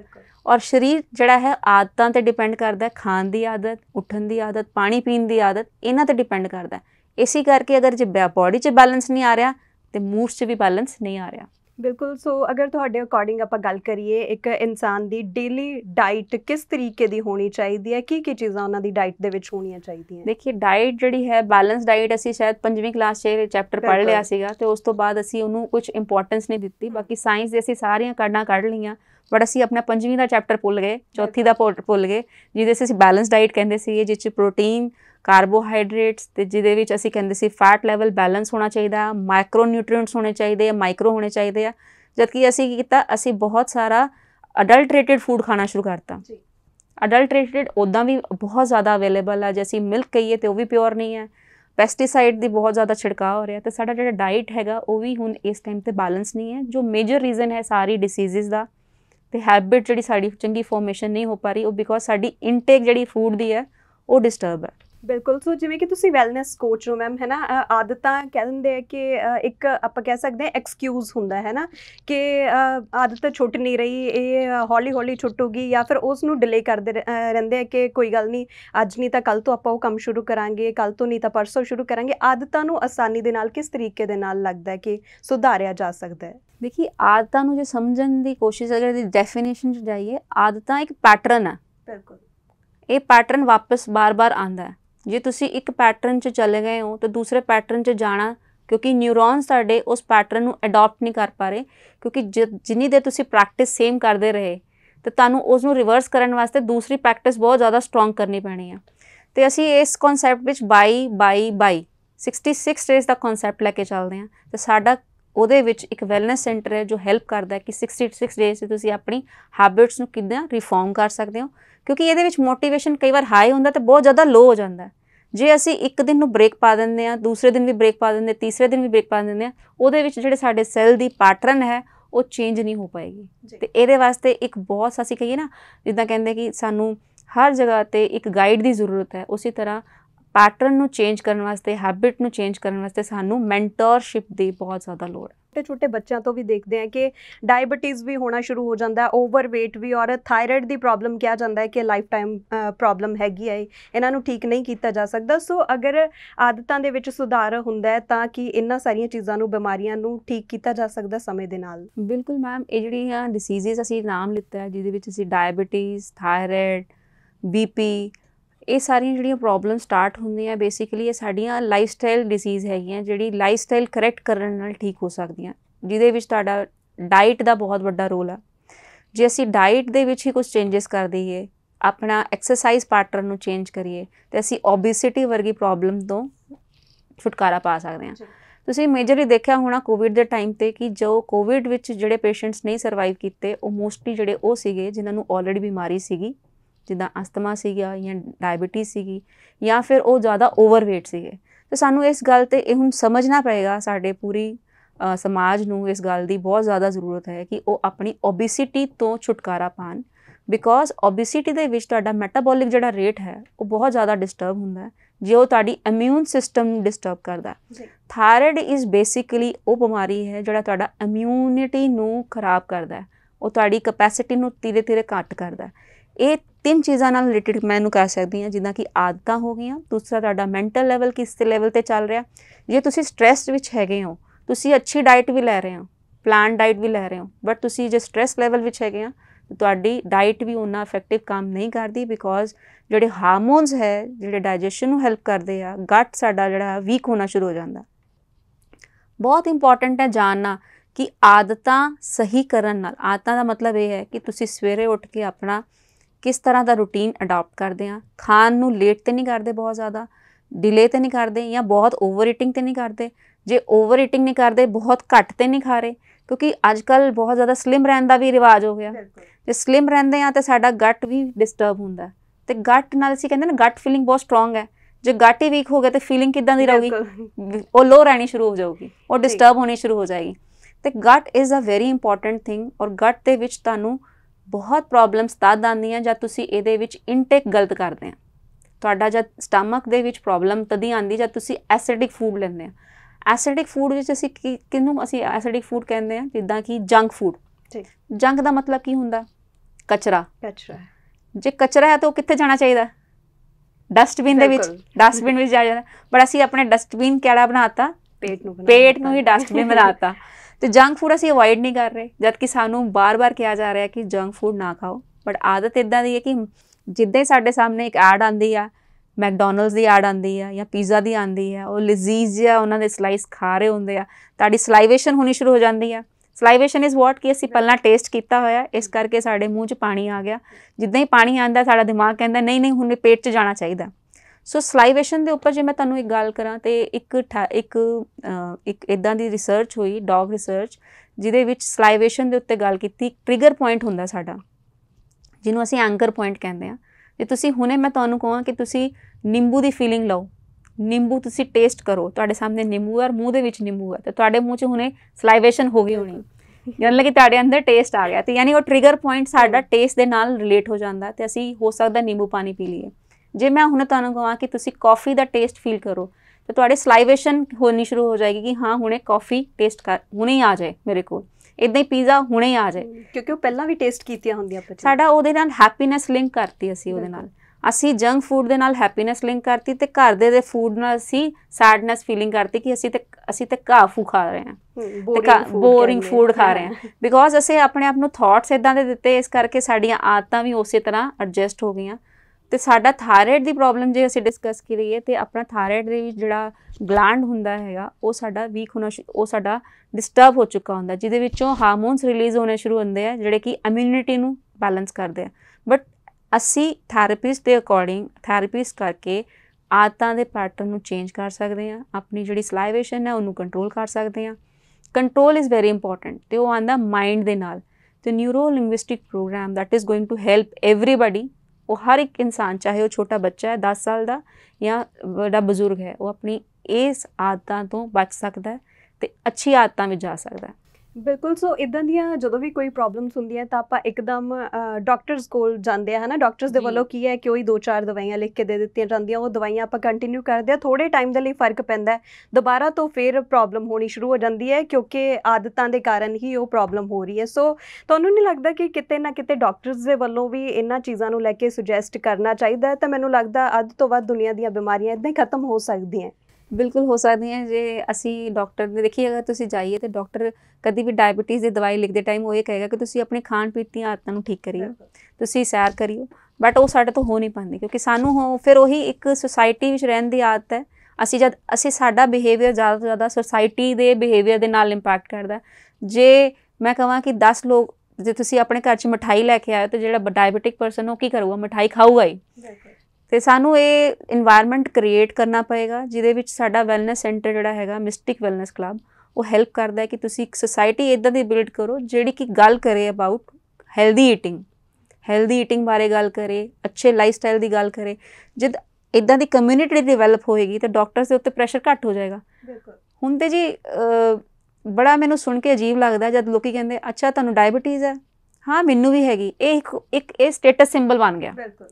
ਔਰ ਸਰੀਰ ਜਿਹੜਾ ਹੈ ਆਦਤਾਂ ਤੇ ਡਿਪੈਂਡ ਕਰਦਾ ਹੈ ਖਾਣ ਦੀ ਆਦਤ ਉੱਠਣ ਦੀ ਆਦਤ ਪਾਣੀ ਪੀਣ ਦੀ ਆਦਤ ਇਹਨਾਂ ਤੇ ਡਿਪੈਂਡ ਕਰਦਾ ਹੈ ਇਸੇ ਕਰਕੇ ਅਗਰ ਜੇ ਬਾਡੀ 'ਚ ਬੈਲੈਂਸ ਨਹੀਂ ਆ ਰਿਹਾ ਤੇ ਮੂਡ 'ਚ ਵੀ ਬੈਲੈਂਸ ਨਹੀਂ ਆ ਰਿਹਾ ਬਿਲਕੁਲ ਸੋ ਅਗਰ ਤੁਹਾਡੇ ਅਕੋਰਡਿੰਗ ਆਪਾਂ ਗੱਲ ਕਰੀਏ ਇੱਕ ਇਨਸਾਨ ਦੀ ਡੇਲੀ ਡਾਈਟ ਕਿਸ ਤਰੀਕੇ ਦੀ ਹੋਣੀ ਚਾਹੀਦੀ ਹੈ ਕੀ ਕੀ ਚੀਜ਼ਾਂ ਉਹਨਾਂ ਦੀ ਡਾਈਟ ਦੇ ਵਿੱਚ ਹੋਣੀਆਂ ਚਾਹੀਦੀਆਂ ਦੇਖਿਏ ਡਾਈਟ ਜਿਹੜੀ ਹੈ ਬੈਲੈਂਸ ਡਾਈਟ ਅਸੀਂ ਸ਼ਾਇਦ 5ਵੀਂ ਕਲਾਸ 'ਚ ਚੈਪਟਰ ਪੜ੍ਹ ਲਿਆ ਸੀਗਾ ਤੇ ਉਸ ਤੋਂ ਬਾਅਦ ਅਸੀਂ ਉਹਨੂੰ ਕੁਝ ਇੰਪੋਰਟੈਂਸ ਨਹੀਂ ਦਿੱਤੀ ਬਾਕੀ ਸਾਇੰਸ ਦੇ ਅਸੀਂ ਸਾਰੀਆਂ ਕਾਢਾਂ ਕੱਢ ਲਈਆਂ ਬਟ ਅਸੀਂ ਆਪਣਾ ਪੰਜਵੀਂ ਦਾ ਚੈਪਟਰ ਭੁੱਲ ਗਏ ਚੌਥੀ ਦਾ ਭੁੱਲ ਗਏ ਜਿਹਦੇ ਅਸੀਂ ਬੈਲੈਂਸ ਡਾਈਟ ਕਹਿੰਦੇ ਸੀ ਜਿਹਦੇ ਚ ਪ੍ਰੋਟੀਨ ਕਾਰਬੋਹਾਈਡਰੇਟਸ ਤੇ ਜਿਹਦੇ ਵਿੱਚ ਅਸੀਂ ਕਹਿੰਦੇ ਸੀ ਫੈਟ ਲੈਵਲ ਬੈਲੈਂਸ ਹੋਣਾ ਚਾਹੀਦਾ ਮਾਈਕਰੋ ਨਿਊਟ੍ਰੀਐਂਟਸ ਹੋਣੇ ਚਾਹੀਦੇ ਆ ਮਾਈਕਰੋ ਹੋਣੇ ਚਾਹੀਦੇ ਆ ਜਦਕਿ ਅਸੀਂ ਕੀ ਕੀਤਾ ਅਸੀਂ ਬਹੁਤ ਸਾਰਾ ਅਡਲਟਰੇਟਡ ਫੂਡ ਖਾਣਾ ਸ਼ੁਰੂ ਕਰਤਾ ਜੀ ਅਡਲਟਰੇਟਡ ਉਦਾਂ ਵੀ ਬਹੁਤ ਜ਼ਿਆਦਾ ਅਵੇਲੇਬਲ ਆ ਜੈਸੀ ਮਿਲਕ ਕਹੀਏ ਤੇ ਉਹ ਵੀ ਪਿਓਰ ਨਹੀਂ ਹੈ ਪੈਸਟੀਸਾਈਡ ਦੀ ਬਹੁਤ ਜ਼ਿਆਦਾ ਛਿੜਕਾਅ ਹੋ ਰਿਹਾ ਤੇ ਸਾਡਾ ਜਿਹੜਾ ਡਾਈਟ ਹੈਗਾ ਉਹ ਵੀ ਹੁਣ ਇਸ ਟਾਈਮ ਤੇ ਬੈਲੈਂਸ ਨਹੀਂ ਹੈ ਜੋ ਮੇਜਰ ਰੀਜ਼ਨ ਹੈ ਸਾਰੀ ਡਿਸੀਜ਼ਸ ਦਾ ਤੇ ਹੈਬਿਟ ਜਿਹੜੀ ਸਾਡੀ ਚੰਗੀ ਫਾਰਮੇਸ਼ਨ ਨਹੀਂ ਹੋ ਪਾ ਰਹੀ ਉਹ ਬਿਕੋਜ਼ ਸਾਡੀ ਇਨਟੇਕ ਜਿਹੜੀ ਫੂਡ ਦੀ ਹੈ ਉਹ ਡਿਸਟਰਬ ਹੈ ਬਿਲਕੁਲ ਸੋ ਜਿਵੇਂ ਕਿ ਤੁਸੀਂ ਵੈਲਨੈਸ ਕੋਚ ਹੋ ਮੈਮ ਹੈ ਨਾ ਆਦਤਾਂ ਕਹਿੰਦੇ ਆ ਕਿ ਇੱਕ ਆਪਾਂ ਕਹਿ ਸਕਦੇ ਆ ਐਕਸਕਿਊਜ਼ ਹੁੰਦਾ ਹੈ ਨਾ ਕਿ ਆਦਤ ਛੁੱਟ ਨਹੀਂ ਰਹੀ ਇਹ ਹੌਲੀ ਹੌਲੀ ਛੁੱਟੂਗੀ ਜਾਂ ਫਿਰ ਉਸ ਨੂੰ ਡਿਲੇ ਕਰਦੇ ਰਹਿੰਦੇ ਆ ਕਿ ਕੋਈ ਗੱਲ ਨਹੀਂ ਅੱਜ ਨਹੀਂ ਤਾਂ ਕੱਲ ਤੋਂ ਆਪਾਂ ਉਹ ਕੰਮ ਸ਼ੁਰੂ ਕਰਾਂਗੇ ਕੱਲ ਤੋਂ ਨਹੀਂ ਤਾਂ ਪਰਸੋਂ ਸ਼ੁਰੂ ਕਰਾਂਗੇ ਆਦਤਾਂ ਨੂੰ ਆਸਾਨੀ ਦੇ ਨਾਲ ਕਿਸ ਤਰੀਕੇ ਦੇ ਨਾਲ ਲੱਗਦਾ ਹੈ ਕਿ ਸੁਧਾਰਿਆ ਜਾ ਸਕਦਾ ਹੈ ਦੇਖੀ ਆਦਤਾਂ ਨੂੰ ਜੇ ਸਮਝਣ ਦੀ ਕੋਸ਼ਿਸ਼ ਅਗਰ ਦੀ ਡੈਫੀਨੇਸ਼ਨ ਚ ਜਾਈਏ ਆਦਤਾਂ ਇੱਕ ਪੈਟਰਨ ਹੈ ਬਿਲਕੁਲ ਇਹ ਪੈਟਰਨ ਵਾਪਸ ਬਾਰ-ਬਾਰ ਆਂਦਾ ਹੈ ਜੇ ਤੁਸੀਂ ਇੱਕ ਪੈਟਰਨ 'ਚ ਚਲੇ ਗਏ ਹੋ ਤਾਂ ਦੂਸਰੇ ਪੈਟਰਨ 'ਚ ਜਾਣਾ ਕਿਉਂਕਿ ਨਿਊਰੋਨ ਸਾਡੇ ਉਸ ਪੈਟਰਨ ਨੂੰ ਅਡਾਪਟ ਨਹੀਂ ਕਰ ਪਾਰੇ ਕਿਉਂਕਿ ਜਿੰਨੀ ਦੇ ਤੁਸੀਂ ਪ੍ਰੈਕਟਿਸ ਸੇਮ ਕਰਦੇ ਰਹੇ ਤੇ ਤੁਹਾਨੂੰ ਉਸ ਨੂੰ ਰਿਵਰਸ ਕਰਨ ਵਾਸਤੇ ਦੂਸਰੀ ਪ੍ਰੈਕਟਿਸ ਬਹੁਤ ਜ਼ਿਆਦਾ ਸਟਰੋਂਗ ਕਰਨੀ ਪੈਣੀ ਆ ਤੇ ਅਸੀਂ ਇਸ ਕਨਸੈਪਟ ਵਿੱਚ ਬਾਈ ਬਾਈ ਬਾਈ 66 ਡੇਸ ਦਾ ਕਨਸੈਪਟ ਲੈ ਕੇ ਚੱਲਦੇ ਆ ਤੇ ਸਾਡਾ ਉਹਦੇ ਵਿੱਚ ਇੱਕ ਵੈਲਨੈਸ ਸੈਂਟਰ ਹੈ ਜੋ ਹੈਲਪ ਕਰਦਾ ਕਿ 66 ਡੇਸ ਤੇ ਤੁਸੀਂ ਆਪਣੀ ਹੈਬਿਟਸ ਨੂੰ ਕਿਦਾਂ ਰਿਫਾਰਮ ਕਰ ਸਕਦੇ ਹੋ ਕਿਉਂਕਿ ਇਹਦੇ ਵਿੱਚ ਮੋਟੀਵੇਸ਼ਨ ਕਈ ਵਾਰ ਹਾਈ ਹੁੰਦਾ ਤੇ ਬਹੁਤ ਜ਼ਿਆਦਾ ਲੋ ਹੋ ਜਾਂਦਾ ਜੇ ਅਸੀਂ ਇੱਕ ਦਿਨ ਨੂੰ ਬ੍ਰੇਕ ਪਾ ਦਿੰਦੇ ਆ ਦੂਸਰੇ ਦਿਨ ਵੀ ਬ੍ਰੇਕ ਪਾ ਦਿੰਦੇ ਤੀਸਰੇ ਦਿਨ ਵੀ ਬ੍ਰੇਕ ਪਾ ਦਿੰਦੇ ਆ ਉਹਦੇ ਵਿੱਚ ਜਿਹੜੇ ਸਾਡੇ ਸੈੱਲ ਦੀ ਪੈਟਰਨ ਹੈ ਉਹ ਚੇਂਜ ਨਹੀਂ ਹੋ ਪਾਏਗੀ ਤੇ ਇਹਦੇ ਵਾਸਤੇ ਇੱਕ ਬਹੁਤ ਸਾਸੀ ਕਹੀਏ ਨਾ ਜਿੱਦਾਂ ਕਹਿੰਦੇ ਕਿ ਸਾਨੂੰ ਹਰ ਜਗ੍ਹਾ ਤੇ ਇੱਕ ਗਾਈਡ ਦੀ ਜ਼ਰੂਰਤ ਹੈ ਉਸੇ ਤਰ੍ਹਾਂ ਪੈਟਰਨ ਨੂੰ ਚੇਂਜ ਕਰਨ ਵਾਸਤੇ ਹੈਬਿਟ ਨੂੰ ਚੇਂਜ ਕਰਨ ਵਾਸਤੇ ਸਾਨੂੰ ਮੈਂਟਰਸ਼ਿਪ ਦੀ ਬਹੁਤ ਜ਼ਿਆਦਾ ਲੋੜ ਹੈ ਛੋਟੇ ਛੋਟੇ ਬੱਚਿਆਂ ਤੋਂ ਵੀ ਦੇਖਦੇ ਆ ਕਿ ਡਾਇਬੀਟੀਜ਼ ਵੀ ਹੋਣਾ ਸ਼ੁਰੂ ਹੋ ਜਾਂਦਾ ਹੈ ਓਵਰਵੇਟ ਵੀ ਔਰ ਥਾਇਰਾਇਡ ਦੀ ਪ੍ਰੋਬਲਮ ਕਿਹਾ ਜਾਂਦਾ ਹੈ ਕਿ ਲਾਈਫ ਟਾਈਮ ਪ੍ਰੋਬਲਮ ਹੈਗੀ ਹੈ ਇਹਨਾਂ ਨੂੰ ਠੀਕ ਨਹੀਂ ਕੀਤਾ ਜਾ ਸਕਦਾ ਸੋ ਅਗਰ ਆਦਤਾਂ ਦੇ ਵਿੱਚ ਸੁਧਾਰ ਹੁੰਦਾ ਹੈ ਤਾਂ ਕਿ ਇਹਨਾਂ ਸਾਰੀਆਂ ਚੀਜ਼ਾਂ ਨੂੰ ਬਿਮਾਰੀਆਂ ਨੂੰ ਠੀਕ ਕੀਤਾ ਜਾ ਸਕਦਾ ਸਮੇਂ ਦੇ ਨਾਲ ਬਿਲਕੁਲ ਮੈਮ ਇਹ ਜਿਹੜੀਆਂ ਡਿਸੀਜ਼ਸ ਅਸੀਂ ਨਾਮ ਲਿੱਤਾ ਹੈ ਜਿਹਦੇ ਵਿੱਚ ਅਸੀਂ ਡਾਇਬੀਟੀਜ਼ ਥਾਇਰਾਇਡ ਬੀਪੀ ਇਹ ਸਾਰੀਆਂ ਜਿਹੜੀਆਂ ਪ੍ਰੋਬਲਮ ਸਟਾਰਟ ਹੁੰਦੀਆਂ ਬੇਸਿਕਲੀ ਇਹ ਸਾਡੀਆਂ ਲਾਈਫ ਸਟਾਈਲ ਡਿਸੀਜ਼ ਹੈਗੀਆਂ ਜਿਹੜੀ ਲਾਈਫ ਸਟਾਈਲ ਕਰੈਕਟ ਕਰਨ ਨਾਲ ਠੀਕ ਹੋ ਸਕਦੀਆਂ ਜਿਹਦੇ ਵਿੱਚ ਤੁਹਾਡਾ ਡਾਈਟ ਦਾ ਬਹੁਤ ਵੱਡਾ ਰੋਲ ਆ ਜੇ ਅਸੀਂ ਡਾਈਟ ਦੇ ਵਿੱਚ ਹੀ ਕੁਝ ਚੇਂਜਸ ਕਰ ਦਈਏ ਆਪਣਾ ਐਕਸਰਸਾਈਜ਼ ਪੈਟਰਨ ਨੂੰ ਚੇਂਜ ਕਰੀਏ ਤੇ ਅਸੀਂ ਓਬੇਸਿਟੀ ਵਰਗੀ ਪ੍ਰੋਬਲਮ ਤੋਂ ਛੁਟਕਾਰਾ ਪਾ ਸਕਦੇ ਹਾਂ ਤੁਸੀਂ ਮੇਜਰਲੀ ਦੇਖਿਆ ਹੋਣਾ ਕੋਵਿਡ ਦੇ ਟਾਈਮ ਤੇ ਕਿ ਜੋ ਕੋਵਿਡ ਵਿੱਚ ਜਿਹੜੇ ਪੇਸ਼ੈਂਟਸ ਨਹੀਂ ਸਰਵਾਈਵ ਕੀਤੇ ਉਹ ਮੋਸਟਲੀ ਜਿਹੜੇ ਉਹ ਸੀਗੇ ਜਿਨ੍ਹਾਂ ਨੂੰ ਆਲਰੇਡੀ ਬਿਮਾਰੀ ਸੀਗੀ ਜਿੱਦਾਂ ਅਸਥਮਾ ਸੀਗਾ ਜਾਂ ਡਾਇਬੀਟੀਜ਼ ਸੀਗੀ ਜਾਂ ਫਿਰ ਉਹ ਜ਼ਿਆਦਾ ਓਵਰਵੇਟ ਸੀਗੇ ਤੇ ਸਾਨੂੰ ਇਸ ਗੱਲ ਤੇ ਇਹ ਹੁਣ ਸਮਝਣਾ ਪਏਗਾ ਸਾਡੇ ਪੂਰੀ ਸਮਾਜ ਨੂੰ ਇਸ ਗੱਲ ਦੀ ਬਹੁਤ ਜ਼ਿਆਦਾ ਜ਼ਰੂਰਤ ਹੈ ਕਿ ਉਹ ਆਪਣੀ ਓਬੇਸਿਟੀ ਤੋਂ ਛੁਟਕਾਰਾ ਪਾਣ ਬਿਕੋਜ਼ ਓਬੇਸਿਟੀ ਦੇ ਵਿੱਚ ਤੁਹਾਡਾ ਮੈਟਾਬੋਲਿਕ ਜਿਹੜਾ ਰੇਟ ਹੈ ਉਹ ਬਹੁਤ ਜ਼ਿਆਦਾ ਡਿਸਟਰਬ ਹੁੰਦਾ ਹੈ ਜੇ ਉਹ ਤੁਹਾਡੀ ਇਮਿਊਨ ਸਿਸਟਮ ਨੂੰ ਡਿਸਟਰਬ ਕਰਦਾ ਥਾਇਰਾਇਡ ਇਜ਼ ਬੇਸਿਕਲੀ ਉਹ ਬਿਮਾਰੀ ਹੈ ਜਿਹੜਾ ਤੁਹਾਡਾ ਇਮਿਊਨਿਟੀ ਨੂੰ ਖਰਾਬ ਕਰਦਾ ਹੈ ਉਹ ਤੁਹਾਡੀ ਕੈਪੈਸਿਟੀ ਨੂੰ ਧੀਰੇ-ਧੀਰੇ ਘਟ ਕਰਦਾ ਇਹ ਤਿੰਨ ਚੀਜ਼ਾਂ ਨਾਲ ਰਿਲੇਟਡ ਮੈਂ ਨੂੰ ਕਹਿ ਸਕਦੀ ਹਾਂ ਜਿੱਦਾਂ ਕਿ ਆਦਤਾਂ ਹੋ ਗਈਆਂ ਦੂਸਰਾ ਤੁਹਾਡਾ ਮੈਂਟਲ ਲੈਵਲ ਕਿਸ ਤੇ ਲੈਵਲ ਤੇ ਚੱਲ ਰਿਹਾ ਜੇ ਤੁਸੀਂ ਸਟ्रेस ਵਿੱਚ ਹੈਗੇ ਹੋ ਤੁਸੀਂ ਅੱਛੀ ਡਾਈਟ ਵੀ ਲੈ ਰਹੇ ਹੋ ਪਲਾਨ ਡਾਈਟ ਵੀ ਲੈ ਰਹੇ ਹੋ ਬਟ ਤੁਸੀਂ ਜੇ ਸਟ्रेस ਲੈਵਲ ਵਿੱਚ ਹੈਗੇ ਆ ਤੁਹਾਡੀ ਡਾਈਟ ਵੀ ਉਹਨਾਂ ਇਫੈਕਟਿਵ ਕੰਮ ਨਹੀਂ ਕਰਦੀ ਬਿਕੋਜ਼ ਜਿਹੜੇ ਹਾਰਮੋਨਸ ਹੈ ਜਿਹੜੇ ਡਾਈਜੈਸ਼ਨ ਨੂੰ ਹੈਲਪ ਕਰਦੇ ਆ ਗਟ ਸਾਡਾ ਜਿਹੜਾ ਵੀਕ ਹੋਣਾ ਸ਼ੁਰੂ ਹੋ ਜਾਂਦਾ ਬਹੁਤ ਇੰਪੋਰਟੈਂਟ ਹੈ ਜਾਨਣਾ ਕਿ ਆਦਤਾਂ ਸਹੀ ਕਰਨ ਨਾਲ ਆਦਤਾਂ ਦਾ ਮਤਲਬ ਇਹ ਹੈ ਕਿ ਤੁਸੀਂ ਸਵੇਰੇ ਉੱਠ ਕੇ ਆਪਣਾ ਕਿਸ ਤਰ੍ਹਾਂ ਦਾ ਰੁਟੀਨ ਅਡਾਪਟ ਕਰਦੇ ਆ ਖਾਣ ਨੂੰ ਲੇਟ ਤੇ ਨਹੀਂ ਕਰਦੇ ਬਹੁਤ ਜ਼ਿਆਦਾ ਡਿਲੇ ਤੇ ਨਹੀਂ ਕਰਦੇ ਜਾਂ ਬਹੁਤ ਓਵਰ ਈਟਿੰਗ ਤੇ ਨਹੀਂ ਕਰਦੇ ਜੇ ਓਵਰ ਈਟਿੰਗ ਨਹੀਂ ਕਰਦੇ ਬਹੁਤ ਘੱਟ ਤੇ ਨਹੀਂ ਖਾ ਰਹੇ ਕਿਉਂਕਿ ਅੱਜ ਕੱਲ ਬਹੁਤ ਜ਼ਿਆਦਾ ਸਲਿਮ ਰਹਿਣ ਦਾ ਵੀ ਰਿਵਾਜ ਹੋ ਗਿਆ ਜੇ ਸਲਿਮ ਰਹਿੰਦੇ ਆ ਤੇ ਸਾਡਾ ਗੱਟ ਵੀ ਡਿਸਟਰਬ ਹੁੰਦਾ ਤੇ ਗੱਟ ਨਾਲ ਅਸੀਂ ਕਹਿੰਦੇ ਨਾ ਗੱਟ ਫੀਲਿੰਗ ਬਹੁਤ ਸਟਰੋਂਗ ਹੈ ਜੇ ਗੱਟ ਹੀ ਵੀਕ ਹੋ ਗਿਆ ਤੇ ਫੀਲਿੰਗ ਕਿਦਾਂ ਦੀ ਰਹੂਗੀ ਉਹ ਲੋ ਰਹਿਣੀ ਸ਼ੁਰੂ ਹੋ ਜਾਊਗੀ ਉਹ ਡਿਸਟਰਬ ਹੋਣੀ ਸ਼ੁਰੂ ਹੋ ਜਾਏਗੀ ਤੇ gut is a very important thing ਔਰ ਗੱਟ ਦੇ ਵਿੱਚ ਤੁਹਾਨੂੰ ਬਹੁਤ ਪ੍ਰੋਬਲਮਸ ਤਦ ਆਉਂਦੀਆਂ ਜਦ ਤੁਸੀਂ ਇਹਦੇ ਵਿੱਚ ਇਨਟੇਕ ਗਲਤ ਕਰਦੇ ਆ ਤੁਹਾਡਾ ਜਦ ਸਟਮਕ ਦੇ ਵਿੱਚ ਪ੍ਰੋਬਲਮ ਤਦੀ ਆਉਂਦੀ ਜਦ ਤੁਸੀਂ ਐਸਿਡਿਕ ਫੂਡ ਲੈਂਦੇ ਆ ਐਸਿਡਿਕ ਫੂਡ ਵਿੱਚ ਅਸੀਂ ਕਿਹਨੂੰ ਅਸੀਂ ਐਸਿਡਿਕ ਫੂਡ ਕਹਿੰਦੇ ਆ ਜਿੱਦਾਂ ਕਿ ਜੰਕ ਫੂਡ ਠੀਕ ਜੰਕ ਦਾ ਮਤਲਬ ਕੀ ਹੁੰਦਾ ਕਚਰਾ ਕਚਰਾ ਜੇ ਕਚਰਾ ਹੈ ਤਾਂ ਉਹ ਕਿੱਥੇ ਜਾਣਾ ਚਾਹੀਦਾ ਡਸਟਬਿਨ ਦੇ ਵਿੱਚ ਡਸਟਬਿਨ ਵਿੱਚ ਜਾ ਜਾਂਦਾ ਬਟ ਅਸੀਂ ਆਪਣੇ ਡਸਟਬਿਨ ਕਿਹੜਾ ਬਣਾਤਾ ਪੇਟ ਨੂੰ ਪੇਟ ਨੂੰ ਹੀ ਡਸਟਬਿਨ ਬਣਾਤਾ ਤੇ ਜੰਕ ਫੂਡ ਅਸੀਂ ਅਵੋਇਡ ਨਹੀਂ ਕਰ ਰਹੇ ਜਦ ਕਿ ਸਾਨੂੰ ਬਾਰ-ਬਾਰ ਕਿਹਾ ਜਾ ਰਿਹਾ ਕਿ ਜੰਕ ਫੂਡ ਨਾ ਖਾਓ ਬਟ ਆਦਤ ਇਦਾਂ ਦੀ ਹੈ ਕਿ ਜਿੱਦੇ ਸਾਡੇ ਸਾਹਮਣੇ ਇੱਕ ਐਡ ਆਂਦੀ ਆ ਮੈਕਡੋਨਲਡਸ ਦੀ ਐਡ ਆਂਦੀ ਆ ਜਾਂ ਪੀਜ਼ਾ ਦੀ ਆਂਦੀ ਆ ਉਹ ਲਜ਼ੀਜ਼ ਜਾਂ ਉਹਨਾਂ ਦੇ ਸਲਾਈਸ ਖਾ ਰਹੇ ਹੁੰਦੇ ਆ ਤੁਹਾਡੀ ਸਲਾਈਵੇਸ਼ਨ ਹੋਣੀ ਸ਼ੁਰੂ ਹੋ ਜਾਂਦੀ ਆ ਸਲਾਈਵੇਸ਼ਨ ਇਜ਼ ਵਾਟ ਕਿ ਅਸੀਂ ਪਹਿਲਾਂ ਟੇਸਟ ਕੀਤਾ ਹੋਇਆ ਇਸ ਕਰਕੇ ਸਾਡੇ ਮੂੰਹ 'ਚ ਪਾਣੀ ਆ ਗਿਆ ਜਿੱਦਾਂ ਹੀ ਪਾਣੀ ਆਂਦਾ ਸਾਡਾ ਦਿਮਾਗ ਕਹਿੰਦਾ ਨਹੀਂ ਨਹੀਂ ਹੁਣ ਪੇਟ 'ਚ ਜਾਣਾ ਚਾਹੀਦਾ ਸੋ ਸਲਾਈਵੇਸ਼ਨ ਦੇ ਉੱਪਰ ਜੇ ਮੈਂ ਤੁਹਾਨੂੰ ਇੱਕ ਗੱਲ ਕਰਾਂ ਤੇ ਇੱਕ ਇੱਕ ਇੱਕ ਇਦਾਂ ਦੀ ਰਿਸਰਚ ਹੋਈ ਡੌਗ ਰਿਸਰਚ ਜਿਹਦੇ ਵਿੱਚ ਸਲਾਈਵੇਸ਼ਨ ਦੇ ਉੱਤੇ ਗੱਲ ਕੀਤੀ ਟ੍ਰਿਗਰ ਪੁਆਇੰਟ ਹੁੰਦਾ ਸਾਡਾ ਜਿਹਨੂੰ ਅਸੀਂ ਐਂਕਰ ਪੁਆਇੰਟ ਕਹਿੰਦੇ ਆ ਜੇ ਤੁਸੀਂ ਹੁਣੇ ਮੈਂ ਤੁਹਾਨੂੰ ਕਹਾਂ ਕਿ ਤੁਸੀਂ ਨਿੰਬੂ ਦੀ ਫੀਲਿੰਗ ਲਓ ਨਿੰਬੂ ਤੁਸੀਂ ਟੇਸਟ ਕਰੋ ਤੁਹਾਡੇ ਸਾਹਮਣੇ ਨਿੰਬੂ ਹੈ ਮੂੰਹ ਦੇ ਵਿੱਚ ਨਿੰਬੂ ਹੈ ਤੇ ਤੁਹਾਡੇ ਮੂੰਹ 'ਚ ਹੁਣੇ ਸਲਾਈਵੇਸ਼ਨ ਹੋ ਗਈ ਹੋਣੀ ਯਾਨ ਕਿ ਤੁਹਾਡੇ ਅੰਦਰ ਟੇਸਟ ਆ ਗਿਆ ਤੇ ਯਾਨੀ ਉਹ ਟ੍ਰਿਗਰ ਪੁਆਇੰਟ ਸਾਡਾ ਟੇਸਟ ਦੇ ਨਾਲ ਰਿਲੇਟ ਹੋ ਜਾਂਦਾ ਤੇ ਅਸੀਂ ਹੋ ਸਕਦਾ ਨਿੰਬੂ ਪਾਣੀ ਪੀ ਲਈਏ ਜੇ ਮੈਂ ਹੁਣ ਤੁਹਾਨੂੰ ਕਹਾਂ ਕਿ ਤੁਸੀਂ ਕਾਫੀ ਦਾ ਟੇਸਟ ਫੀਲ ਕਰੋ ਤਾਂ ਤੁਹਾਡੇ ਸਲਾਈਵੇਸ਼ਨ ਹੋਣੀ ਸ਼ੁਰੂ ਹੋ ਜਾਏਗੀ ਕਿ ਹਾਂ ਹੁਣੇ ਕਾਫੀ ਟੇਸਟ ਕਰ ਹੁਣੇ ਆ ਜਾਏ ਮੇਰੇ ਕੋਲ ਇਦਾਂ ਹੀ ਪੀਜ਼ਾ ਹੁਣੇ ਆ ਜਾਏ ਕਿਉਂਕਿ ਉਹ ਪਹਿਲਾਂ ਵੀ ਟੇਸਟ ਕੀਤੀਆਂ ਹੁੰਦੀਆਂ ਜੀ ਸਾਡਾ ਉਹਦੇ ਨਾਲ ਹੈਪੀਨੈਸ ਲਿੰਕ ਕਰਤੀ ਅਸੀਂ ਉਹਦੇ ਨਾਲ ਅਸੀਂ ਜੰਕ ਫੂਡ ਦੇ ਨਾਲ ਹੈਪੀਨੈਸ ਲਿੰਕ ਕਰਤੀ ਤੇ ਘਰ ਦੇ ਦੇ ਫੂਡ ਨਾਲ ਅਸੀਂ ਸੈਡਨੈਸ ਫੀਲਿੰਗ ਕਰਤੀ ਕਿ ਅਸੀਂ ਤੇ ਅਸੀਂ ਤੇ ਕਾਫੂ ਖਾ ਰਹੇ ਹਾਂ ਬੋਰਿੰਗ ਫੂਡ ਖਾ ਰਹੇ ਹਾਂ ਬਿਕੋਜ਼ ਅਸੀਂ ਆਪਣੇ ਆਪ ਨੂੰ ਥਾਟਸ ਇਦਾਂ ਦੇ ਦਿੱਤੇ ਇਸ ਕਰਕੇ ਸਾਡੀਆਂ ਆਦਤਾਂ ਵੀ ਉਸੇ ਤਰ੍ਹਾਂ ਐਡਜਸਟ ਹੋ ਗਈਆਂ ਤੇ ਸਾਡਾ ਥਾਇਰੋਇਡ ਦੀ ਪ੍ਰੋਬਲਮ ਜੇ ਅਸੀਂ ਡਿਸਕਸ ਕਰੀਏ ਤੇ ਆਪਣਾ ਥਾਇਰੋਇਡ ਦੇ ਵਿੱਚ ਜਿਹੜਾ ਗਲੈਂਡ ਹੁੰਦਾ ਹੈਗਾ ਉਹ ਸਾਡਾ ਵੀਕ ਹੋਣਾ ਉਹ ਸਾਡਾ ਡਿਸਟਰਬ ਹੋ ਚੁੱਕਾ ਹੁੰਦਾ ਜਿਹਦੇ ਵਿੱਚੋਂ ਹਾਰਮੋਨਸ ਰਿਲੀਜ਼ ਹੋਣੇ ਸ਼ੁਰੂ ਹੁੰਦੇ ਆ ਜਿਹੜੇ ਕਿ ਇਮਿਊਨਿਟੀ ਨੂੰ ਬੈਲੈਂਸ ਕਰਦੇ ਆ ਬਟ ਅਸੀਂ ਥੈਰੇਪੀਸ ਦੇ ਅਕੋਰਡਿੰਗ ਥੈਰੇਪੀਸ ਕਰਕੇ ਆਦਤਾਂ ਦੇ ਪੈਟਰਨ ਨੂੰ ਚੇਂਜ ਕਰ ਸਕਦੇ ਆ ਆਪਣੀ ਜਿਹੜੀ ਸਲਾਈਵੇਸ਼ਨ ਹੈ ਉਹਨੂੰ ਕੰਟਰੋਲ ਕਰ ਸਕਦੇ ਆ ਕੰਟਰੋਲ ਇਜ਼ ਵੈਰੀ ਇੰਪੋਰਟੈਂਟ ਤੇ ਉਹ ਆਂਦਾ ਮਾਈਂਡ ਦੇ ਨਾਲ ਤੇ neuro linguistic program that is going to help everybody ਉਹ ਹਰ ਇੱਕ ਇਨਸਾਨ ਚਾਹੇ ਉਹ ਛੋਟਾ ਬੱਚਾ ਹੈ 10 ਸਾਲ ਦਾ ਜਾਂ ਵੱਡਾ ਬਜ਼ੁਰਗ ਹੈ ਉਹ ਆਪਣੀ ਇਸ ਆਦਤਾਂ ਤੋਂ ਬਚ ਸਕਦਾ ਹੈ ਤੇ ਅੱਛੀ ਆਦਤਾਂ ਵਿੱਚ ਜਾ ਸਕਦਾ ਹੈ ਬਿਲਕੁਲ ਸੋ ਇਦਾਂ ਦੀਆਂ ਜਦੋਂ ਵੀ ਕੋਈ ਪ੍ਰੋਬਲਮਸ ਹੁੰਦੀਆਂ ਤਾਂ ਆਪਾਂ ਇੱਕਦਮ ਡਾਕਟਰਸ ਕੋਲ ਜਾਂਦੇ ਆ ਹਨਾ ਡਾਕਟਰਸ ਦੇ ਵੱਲੋਂ ਕੀ ਹੈ ਕਿ ਉਹ ਹੀ ਦੋ ਚਾਰ ਦਵਾਈਆਂ ਲਿਖ ਕੇ ਦੇ ਦਿੱਤੀਆਂ ਜਾਂਦੀਆਂ ਉਹ ਦਵਾਈਆਂ ਆਪਾਂ ਕੰਟੀਨਿਊ ਕਰਦੇ ਆ ਥੋੜੇ ਟਾਈਮ ਦੇ ਲਈ ਫਰਕ ਪੈਂਦਾ ਦੁਬਾਰਾ ਤੋਂ ਫੇਰ ਪ੍ਰੋਬਲਮ ਹੋਣੀ ਸ਼ੁਰੂ ਹੋ ਜਾਂਦੀ ਹੈ ਕਿਉਂਕਿ ਆਦਤਾਂ ਦੇ ਕਾਰਨ ਹੀ ਉਹ ਪ੍ਰੋਬਲਮ ਹੋ ਰਹੀ ਹੈ ਸੋ ਤੁਹਾਨੂੰ ਨਹੀਂ ਲੱਗਦਾ ਕਿ ਕਿਤੇ ਨਾ ਕਿਤੇ ਡਾਕਟਰਸ ਦੇ ਵੱਲੋਂ ਵੀ ਇਹਨਾਂ ਚੀਜ਼ਾਂ ਨੂੰ ਲੈ ਕੇ ਸੁਜੈਸਟ ਕਰਨਾ ਚਾਹੀਦਾ ਹੈ ਤਾਂ ਮੈਨੂੰ ਲੱਗਦਾ ਅੱਧ ਤੋਂ ਵੱਧ ਦੁਨੀਆ ਦੀਆਂ ਬਿਮਾਰੀਆਂ ਇਦਾਂ ਹੀ ਖਤਮ ਹੋ ਸਕਦੀਆਂ ਬਿਲਕੁਲ ਹੋ ਸਕਦੀ ਹੈ ਜੇ ਅਸੀਂ ਡਾਕਟਰ ਨੇ ਦੇਖੀ ਅਗਰ ਤੁਸੀਂ ਜਾਈਏ ਤੇ ਡਾਕਟਰ ਕਦੀ ਵੀ ਡਾਇਬੀਟੀਜ਼ ਦੀ ਦਵਾਈ ਲਿਖਦੇ ਟਾਈਮ ਉਹ ਇਹ ਕਹੇਗਾ ਕਿ ਤੁਸੀਂ ਆਪਣੇ ਖਾਣ ਪੀਣ ਦੀਆਂ ਆਦਤਾਂ ਨੂੰ ਠੀਕ ਕਰਿਓ ਤੁਸੀਂ ਸੈਰ ਕਰਿਓ ਬਟ ਉਹ ਸਾਡੇ ਤੋਂ ਹੋ ਨਹੀਂ ਪਾਉਂਦੀ ਕਿਉਂਕਿ ਸਾਨੂੰ ਫਿਰ ਉਹੀ ਇੱਕ ਸੋਸਾਇਟੀ ਵਿੱਚ ਰਹਿਣ ਦੀ ਆਦਤ ਹੈ ਅਸੀਂ ਜਦ ਅਸੀਂ ਸਾਡਾ ਬਿਹੇਵੀਅਰ ਜ਼ਿਆਦਾ ਤੋਂ ਜ਼ਿਆਦਾ ਸੋਸਾਇਟੀ ਦੇ ਬਿਹੇਵੀਅਰ ਦੇ ਨਾਲ ਇੰਪੈਕਟ ਕਰਦਾ ਜੇ ਮੈਂ ਕਹਾਂ ਕਿ 10 ਲੋਕ ਜੇ ਤੁਸੀਂ ਆਪਣੇ ਘਰ 'ਚ ਮਠਾਈ ਲੈ ਕੇ ਆਏ ਤੇ ਜਿਹੜਾ ਡਾਇਬੀਟਿਕ ਪਰਸਨ ਉਹ ਕੀ ਕਰੂਗਾ ਮਠਾਈ ਖਾਊਗਾ ਹੀ ਬਿਲਕੁਲ ਤੇ ਸਾਨੂੰ ਇਹ এনवायरमेंट ਕ੍ਰੀਏਟ ਕਰਨਾ ਪਏਗਾ ਜਿਹਦੇ ਵਿੱਚ ਸਾਡਾ ਵੈਲਨੈਸ ਸੈਂਟਰ ਜਿਹੜਾ ਹੈਗਾ ਮਿਸਟਿਕ ਵੈਲਨੈਸ ਕਲੱਬ ਉਹ ਹੈਲਪ ਕਰਦਾ ਹੈ ਕਿ ਤੁਸੀਂ ਇੱਕ ਸੋਸਾਇਟੀ ਇਦਾਂ ਦੀ ਬਿਲਡ ਕਰੋ ਜਿਹੜੀ ਕਿ ਗੱਲ ਕਰੇ about healthy eating healthy eating ਬਾਰੇ ਗੱਲ ਕਰੇ ਅੱਛੇ ਲਾਈਫ ਸਟਾਈਲ ਦੀ ਗੱਲ ਕਰੇ ਜਦ ਇਦਾਂ ਦੀ ਕਮਿਊਨਿਟੀ ਡਿਵੈਲਪ ਹੋਏਗੀ ਤਾਂ ਡਾਕਟਰਸ ਦੇ ਉੱਤੇ ਪ੍ਰੈਸ਼ਰ ਘੱਟ ਹੋ ਜਾਏਗਾ ਬਿਲਕੁਲ ਹੁਣ ਤੇ ਜੀ ਬੜਾ ਮੈਨੂੰ ਸੁਣ ਕੇ ਅਜੀਬ ਲੱਗਦਾ ਜਦ ਲੋਕੀ ਕਹਿੰਦੇ ਅੱਛਾ ਤੁਹਾਨੂੰ ਡਾਇਬੀਟੀਜ਼ ਹੈ ਹਾਂ ਮੈਨੂੰ ਵੀ ਹੈਗੀ ਇਹ ਇੱਕ ਇਹ ਸਟੇਟਸ ਸਿੰਬਲ ਬਣ ਗਿਆ ਬਿਲਕੁਲ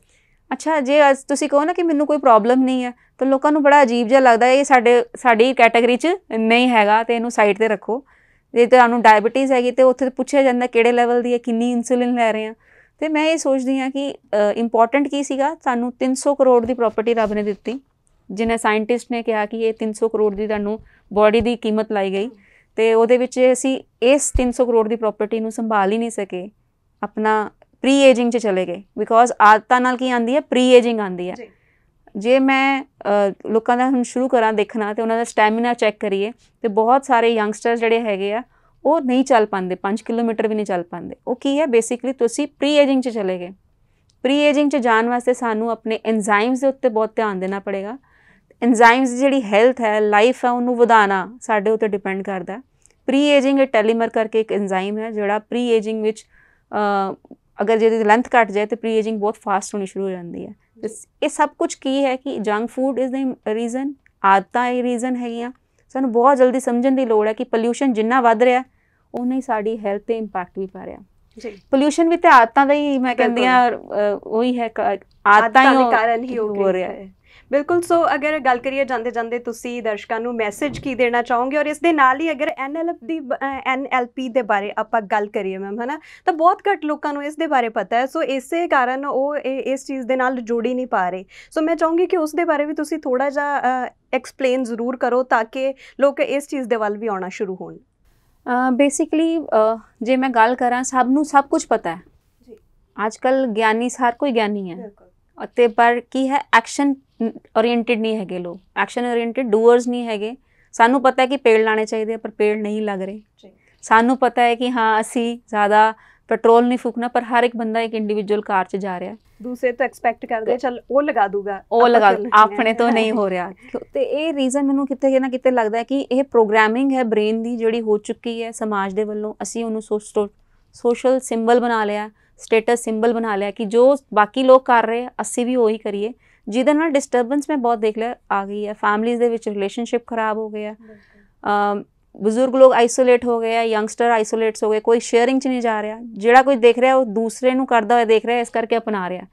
ਅੱਛਾ ਜੇ ਅੱਜ ਤੁਸੀਂ ਕਹੋ ਨਾ ਕਿ ਮੈਨੂੰ ਕੋਈ ਪ੍ਰੋਬਲਮ ਨਹੀਂ ਹੈ ਤਾਂ ਲੋਕਾਂ ਨੂੰ ਬੜਾ ਅਜੀਬ ਜਿਹਾ ਲੱਗਦਾ ਇਹ ਸਾਡੇ ਸਾਡੀ ਕੈਟਾਗਰੀ 'ਚ ਨਹੀਂ ਹੈਗਾ ਤੇ ਇਹਨੂੰ ਸਾਈਡ ਤੇ ਰੱਖੋ ਜੇ ਤੁਹਾਨੂੰ ਡਾਇਬੀਟੀਜ਼ ਹੈਗੀ ਤੇ ਉੱਥੇ ਪੁੱਛਿਆ ਜਾਂਦਾ ਕਿਹੜੇ ਲੈਵਲ ਦੀ ਹੈ ਕਿੰਨੀ ਇਨਸੂਲਿਨ ਲੈ ਰਹੇ ਆ ਤੇ ਮੈਂ ਇਹ ਸੋਚਦੀ ਹਾਂ ਕਿ ਇੰਪੋਰਟੈਂਟ ਕੀ ਸੀਗਾ ਸਾਨੂੰ 300 ਕਰੋੜ ਦੀ ਪ੍ਰਾਪਰਟੀ ਰੱਬ ਨੇ ਦਿੱਤੀ ਜਿਨੇ ਸਾਇੰਟਿਸਟ ਨੇ ਕਿਹਾ ਕਿ ਇਹ 300 ਕਰੋੜ ਦੀ ਤੁਹਾਨੂੰ ਬਾਡੀ ਦੀ ਕੀਮਤ ਲਾਈ ਗਈ ਤੇ ਉਹਦੇ ਵਿੱਚ ਅਸੀਂ ਇਸ 300 ਕਰੋੜ ਦੀ ਪ੍ਰਾਪਰਟੀ ਨੂੰ ਸੰਭਾਲ ਹੀ ਨਹੀਂ ਸਕੇ ਆਪਣਾ ਪ੍ਰੀ ਏਜਿੰਗ 'ਚ ਚਲੇ ਗਏ ਬਿਕੋਜ਼ ਆਦਤਾਂ ਨਾਲ ਕੀ ਆਂਦੀ ਹੈ ਪ੍ਰੀ ਏਜਿੰਗ ਆਂਦੀ ਹੈ ਜੇ ਮੈਂ ਲੋਕਾਂ ਦਾ ਹੁਣ ਸ਼ੁਰੂ ਕਰਾਂ ਦੇਖਣਾ ਤੇ ਉਹਨਾਂ ਦਾ ਸਟੈਮਿਨਾ ਚੈੱਕ ਕਰੀਏ ਤੇ ਬਹੁਤ ਸਾਰੇ ਯੰਗਸਟਰ ਜਿਹੜੇ ਹੈਗੇ ਆ ਉਹ ਨਹੀਂ ਚੱਲ ਪਾਉਂਦੇ 5 ਕਿਲੋਮੀਟਰ ਵੀ ਨਹੀਂ ਚੱਲ ਪਾਉਂਦੇ ਉਹ ਕੀ ਹੈ ਬੇਸਿਕਲੀ ਤੁਸੀਂ ਪ੍ਰੀ ਏਜਿੰਗ 'ਚ ਚਲੇ ਗਏ ਪ੍ਰੀ ਏਜਿੰਗ 'ਚ ਜਾਣ ਵਾਸਤੇ ਸਾਨੂੰ ਆਪਣੇ ਐਨਜ਼ਾਈਮਸ ਦੇ ਉੱਤੇ ਬਹੁਤ ਧਿਆਨ ਦੇਣਾ ਪੜੇਗਾ ਐਨਜ਼ਾਈਮਸ ਜਿਹੜੀ ਹੈਲਥ ਹੈ ਲਾਈਫ ਹੈ ਉਹਨੂੰ ਵਧਾਣਾ ਸਾਡੇ ਉੱਤੇ ਡਿਪੈਂਡ ਕਰਦਾ ਪ੍ਰੀ ਏਜਿੰਗ ਟੈਲੀਮਰ ਕਰਕੇ ਇੱਕ ਐਨਜ਼ਾਈਮ ਹੈ ਜਿਹੜਾ ਪ੍ਰੀ ਏਜਿੰਗ ਵਿੱਚ ਅਗਰ ਇਹਦੀ ਲੈਂਥ ਘਟ ਜਾਏ ਤੇ ਪ੍ਰੀ ਏਜਿੰਗ ਬਹੁਤ ਫਾਸਟ ਹੋਣੀ ਸ਼ੁਰੂ ਹੋ ਜਾਂਦੀ ਹੈ ਇਹ ਸਭ ਕੁਝ ਕੀ ਹੈ ਕਿ ਜੰਕ ਫੂਡ ਇਜ਼ ਦਾ ਰੀਜ਼ਨ ਆਦਤਾਂ ਇਹ ਰੀਜ਼ਨ ਹੈਗੀਆਂ ਸਾਨੂੰ ਬਹੁਤ ਜਲਦੀ ਸਮਝਣ ਦੀ ਲੋੜ ਹੈ ਕਿ ਪੋਲੂਸ਼ਨ ਜਿੰਨਾ ਵੱਧ ਰਿਹਾ ਉਹਨੇ ਸਾਡੀ ਹੈਲਥ ਤੇ ਇੰਪੈਕਟ ਵੀ ਪਾ ਰਿਹਾ ਜੀ ਪੋਲੂਸ਼ਨ ਵੀ ਤੇ ਆਦਤਾਂ ਦਾ ਹੀ ਮੈਂ ਕਹਿੰਦੀ ਆ ਉਹੀ ਹੈ ਆਦਤਾਂ ਹੀ ਕਾਰਨ ਹੀ ਹੋ ਰਿਹਾ ਹੈ ਬਿਲਕੁਲ ਸੋ ਅਗਰ ਗੱਲ ਕਰੀਏ ਜਾਂਦੇ ਜਾਂਦੇ ਤੁਸੀਂ ਦਰਸ਼ਕਾਂ ਨੂੰ ਮੈਸੇਜ ਕੀ ਦੇਣਾ ਚਾਹੋਗੇ ਔਰ ਇਸ ਦੇ ਨਾਲ ਹੀ ਅਗਰ ਐਨਐਲਐਫ ਦੀ ਐਨਐਲਪੀ ਦੇ ਬਾਰੇ ਆਪਾਂ ਗੱਲ ਕਰੀਏ ਮੈਮ ਹਨਾ ਤਾਂ ਬਹੁਤ ਘੱਟ ਲੋਕਾਂ ਨੂੰ ਇਸ ਦੇ ਬਾਰੇ ਪਤਾ ਹੈ ਸੋ ਇਸੇ ਕਾਰਨ ਉਹ ਇਸ ਚੀਜ਼ ਦੇ ਨਾਲ ਹੀ ਨਹੀਂ ਪਾ ਰਹੇ ਸੋ ਮੈਂ ਚਾਹੂੰਗੀ ਕਿ ਉਸ ਦੇ ਬਾਰੇ ਵੀ ਤੁਸੀਂ ਥੋੜਾ ਜਿਹਾ ਐਕਸਪਲੇਨ ਜ਼ਰੂਰ ਕਰੋ ਤਾਂ ਕਿ ਲੋਕ ਇਸ ਚੀਜ਼ ਦੇ ਵੱਲ ਵੀ ਆਉਣਾ ਸ਼ੁਰੂ ਹੋਣ ਬੇਸਿਕਲੀ ਜੇ ਮੈਂ ਗੱਲ ਕਰਾਂ ਸਭ ਨੂੰ ਸਭ ਕੁਝ ਪਤਾ ਹੈ ਜੀ ਅੱਜ ਕੱਲ ਗਿਆਨੀ ਸਾਰ ਕੋਈ ਗਿਆਨੀ ਹੈ ਅਤੇ ਪਰ ਕੀ ਹੈ ਐਕਸ਼ਨ ਓਰੀਐਂਟਡ ਨਹੀਂ ਹੈਗੇ ਲੋਕ ਐਕਸ਼ਨ ਓਰੀਐਂਟਡ ਡੂਅਰਸ ਨਹੀਂ ਹੈਗੇ ਸਾਨੂੰ ਪਤਾ ਹੈ ਕਿ ਪੇੜ ਲਾਣੇ ਚਾਹੀਦੇ ਪਰ ਪੇੜ ਨਹੀਂ ਲੱਗ ਰਹੇ ਸਾਨੂੰ ਪਤਾ ਹੈ ਕਿ ਹਾਂ ਅਸੀਂ ਜ਼ਿਆਦਾ ਪੈਟਰੋਲ ਨਹੀਂ ਫੂਕਣਾ ਪਰ ਹਰ ਇੱਕ ਬੰਦਾ ਇੱਕ ਇੰਡੀਵਿਜੂਅਲ ਕਾਰ 'ਚ ਜਾ ਰਿਹਾ ਦੂਸਰੇ ਤਾਂ ਐਕਸਪੈਕਟ ਕਰਦੇ ਚਲ ਉਹ ਲਗਾ ਦੂਗਾ ਉਹ ਲਗਾ ਆਪਣੇ ਤੋਂ ਨਹੀਂ ਹੋ ਰਿਹਾ ਤੇ ਇਹ ਰੀਜ਼ਨ ਮੈਨੂੰ ਕਿਤੇ ਨਾ ਕਿਤੇ ਲੱਗਦਾ ਹੈ ਕਿ ਇਹ ਪ੍ਰੋਗਰਾਮਿੰਗ ਹੈ ਬ੍ਰੇਨ ਦੀ ਜਿਹੜੀ ਹੋ ਚੁੱਕੀ ਹੈ ਸਮਾਜ ਦੇ ਵੱਲੋਂ ਅਸੀਂ ਉਹਨੂੰ ਸੋਸ਼ਲ ਸਿੰਬਲ ਬਣਾ ਲਿਆ ਸਟੇਟਸ ਸਿੰਬਲ ਬਣਾ ਲਿਆ ਕਿ ਜੋ ਬਾਕੀ ਲੋਕ ਕਰ ਰਹੇ ਅਸੀਂ ਵੀ ਉਹੀ ਕਰੀਏ ਜਿਹਦੇ ਨਾਲ ਡਿਸਟਰਬੈਂਸ ਮੈਂ ਬਹੁਤ ਦੇਖ ਲਿਆ ਆ ਗਈ ਹੈ ਫੈਮਲੀਆਂ ਦੇ ਵਿੱਚ ਰਿਲੇਸ਼ਨਸ਼ਿਪ ਖਰਾਬ ਹੋ ਗਿਆ ਬਜ਼ੁਰਗ ਲੋਕ ਆਈਸੋਲੇਟ ਹੋ ਗਏ ਆ ਯੰਗਸਟਰ ਆਈਸੋਲੇਟਸ ਹੋ ਗਏ ਕੋਈ ਸ਼ੇਅਰਿੰਗ 'ਚ ਨਹੀਂ ਜਾ ਰਿਹਾ ਜਿਹੜਾ ਕੋਈ ਦੇਖ ਰਿਹਾ ਉਹ ਦੂਸਰੇ ਨੂੰ ਕਰਦਾ ਹੋਇਆ ਦੇਖ ਰਿਹਾ ਇਸ ਕਰਕੇ ਅਪਣਾ ਰਿਹਾ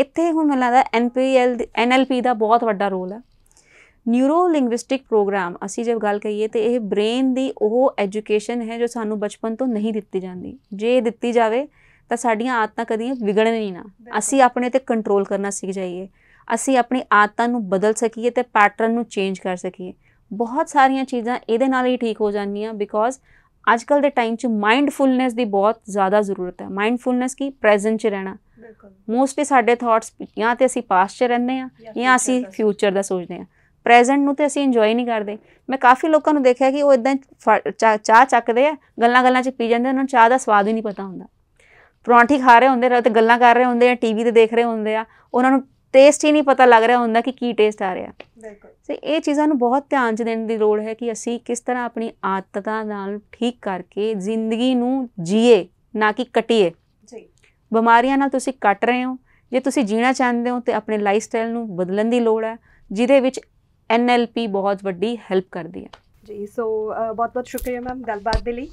ਇੱਥੇ ਹੁਣ ਮੈਨੂੰ ਲੱਗਦਾ ਐਨਪੀਐਲ ਐਨਐਲਪੀ ਦਾ ਬਹੁਤ ਵੱਡਾ ਰੋਲ ਹੈ ਨਿਊਰੋ ਲਿੰਗੁਇਸਟਿਕ ਪ੍ਰੋਗਰਾਮ ਅਸੀਂ ਜੇ ਗੱਲ ਕਰੀਏ ਤੇ ਇਹ ਬ੍ਰੇਨ ਦੀ ਉਹ ਐਜੂਕੇਸ਼ਨ ਹੈ ਜੋ ਸਾਨੂੰ ਬਚਪਨ ਤੋਂ ਨਹੀਂ ਦਿੱਤੀ ਜਾਂਦੀ ਜੇ ਦਿੱਤੀ ਜਾਵੇ ਤਾਂ ਸਾਡੀਆਂ ਆਦਤਾਂ ਕਦੀ ਵਿਗੜਨ ਨਹੀਂ ਨਾ ਅਸੀਂ ਆਪਣੇ ਤੇ ਕੰਟਰੋਲ ਕਰਨਾ ਸਿੱਖ ਜਾਈਏ ਅਸੀਂ ਆਪਣੀ ਆਦਤਾਂ ਨੂੰ ਬਦਲ ਸਕੀਏ ਤੇ ਪੈਟਰਨ ਨੂੰ ਚੇਂਜ ਕਰ ਸਕੀਏ ਬਹੁਤ ਸਾਰੀਆਂ ਚੀਜ਼ਾਂ ਇਹਦੇ ਨਾਲ ਹੀ ਠੀਕ ਹੋ ਜਾਂਦੀਆਂ ਬਿਕੋਜ਼ ਅੱਜ ਕੱਲ ਦੇ ਟਾਈਮ 'ਚ ਮਾਈਂਡਫੁਲਨੈਸ ਦੀ ਬਹੁਤ ਜ਼ਿਆਦਾ ਜ਼ਰੂਰਤ ਹੈ ਮਾਈਂਡਫੁਲਨੈਸ ਕੀ ਪ੍ਰੈਜ਼ੈਂਟ 'ਚ ਰਹਿਣਾ ਮੋਸਟਲੀ ਸਾਡੇ ਥਾਟਸ ਜਾਂ ਤੇ ਅਸੀਂ ਪਾਸਟ 'ਚ ਰਹਿੰਦੇ ਆ ਜਾਂ ਅਸੀਂ ਫਿਊਚਰ ਦਾ ਸੋਚਦੇ ਆ ਪ੍ਰੈਜ਼ੈਂਟ ਨੂੰ ਤੇ ਅਸੀਂ ਇੰਜੋਏ ਨਹੀਂ ਕਰਦੇ ਮੈਂ ਕਾਫੀ ਲੋਕਾਂ ਨੂੰ ਦੇਖਿਆ ਕਿ ਉਹ ਇਦਾਂ ਚਾਹ ਚੱਕਦੇ ਆ ਗੱਲਾਂ-ਗੱਲਾਂ 'ਚ ਪੀ ਜਾਂਦੇ ਉਹਨਾਂ ਨੂੰ ਚਾਹ ਦਾ ਸਵਾਦ ਹੀ ਨਹੀਂ ਪਤਾ ਹੁੰਦਾ ਪਰੌਂਠੀ ਖਾ ਰਹੇ ਹੁੰਦੇ ਤੇ ਗੱਲਾਂ ਕਰ ਰਹੇ ਹੁੰਦੇ ਆ ਟੀਵੀ ਤੇ ਦੇਖ ਰਹੇ ਹੁੰਦੇ ਆ ਉਹਨਾਂ ਨੂੰ ਟੇਸਟ ਹੀ ਨਹੀਂ ਪਤਾ ਲੱਗ ਰਿਹਾ ਹੁੰਦਾ ਕਿ ਕੀ ਟੇਸਟ ਆ ਰਿਹਾ ਬਿਲਕੁਲ ਸੋ ਇਹ ਚੀਜ਼ਾਂ ਨੂੰ ਬਹੁਤ ਧਿਆਨ ਚ ਦੇਣ ਦੀ ਲੋੜ ਹੈ ਕਿ ਅਸੀਂ ਕਿਸ ਤਰ੍ਹਾਂ ਆਪਣੀ ਆਦਤਾਂ ਨਾਲ ਠੀਕ ਕਰਕੇ ਜ਼ਿੰਦਗੀ ਨੂੰ ਜੀਏ ਨਾ ਕਿ ਕਟੀਏ ਜੀ ਬਿਮਾਰੀਆਂ ਨਾਲ ਤੁਸੀਂ ਕੱਟ ਰਹੇ ਹੋ ਜੇ ਤੁਸੀਂ ਜੀਣਾ ਚਾਹੁੰਦੇ ਹੋ ਤੇ ਆਪਣੇ ਲਾਈਫ ਸਟਾਈਲ ਨੂੰ ਬਦਲਣ ਦੀ ਲੋੜ ਹੈ ਜਿਹਦੇ ਵਿੱਚ ਐਨਐਲਪੀ ਬਹੁਤ ਵੱਡੀ ਹੈਲਪ ਕਰਦੀ ਹੈ ਜੀ ਸੋ ਬਹੁਤ ਬਹੁਤ ਸ਼ੁਕਰੀਆ ਮੈਮ ਗੱਲਬਾਤ ਦੇ ਲਈ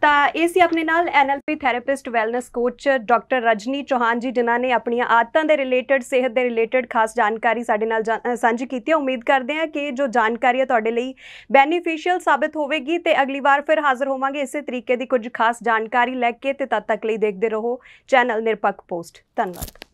ਤਾਂ ਇਹ ਸੀ ਆਪਣੇ ਨਾਲ NLP therapist wellness coach doctor Rajni Chohan ji ਜਿਨ੍ਹਾਂ ਨੇ ਆਪਣੀਆਂ ਆਦਤਾਂ ਦੇ ਰਿਲੇਟਡ ਸਿਹਤ ਦੇ ਰਿਲੇਟਡ ਖਾਸ ਜਾਣਕਾਰੀ ਸਾਡੇ ਨਾਲ ਸਾਂਝੀ ਕੀਤੀ ਹੈ ਉਮੀਦ ਕਰਦੇ ਹਾਂ ਕਿ ਜੋ ਜਾਣਕਾਰੀ ਹੈ ਤੁਹਾਡੇ ਲਈ ਬੈਨੀਫੀਸ਼ੀਅਲ ਸਾਬਤ ਹੋਵੇਗੀ ਤੇ ਅਗਲੀ ਵਾਰ ਫਿਰ ਹਾਜ਼ਰ ਹੋਵਾਂਗੇ ਇਸੇ ਤਰੀਕੇ ਦੀ ਕੁਝ ਖਾਸ ਜਾਣਕਾਰੀ ਲੈ ਕੇ ਤੇ ਤਦ ਤੱਕ ਲਈ ਦੇਖਦੇ ਰਹੋ ਚੈਨਲ ਨਿਰਪੱਖ ਪੋਸਟ ਧੰਨਵਾਦ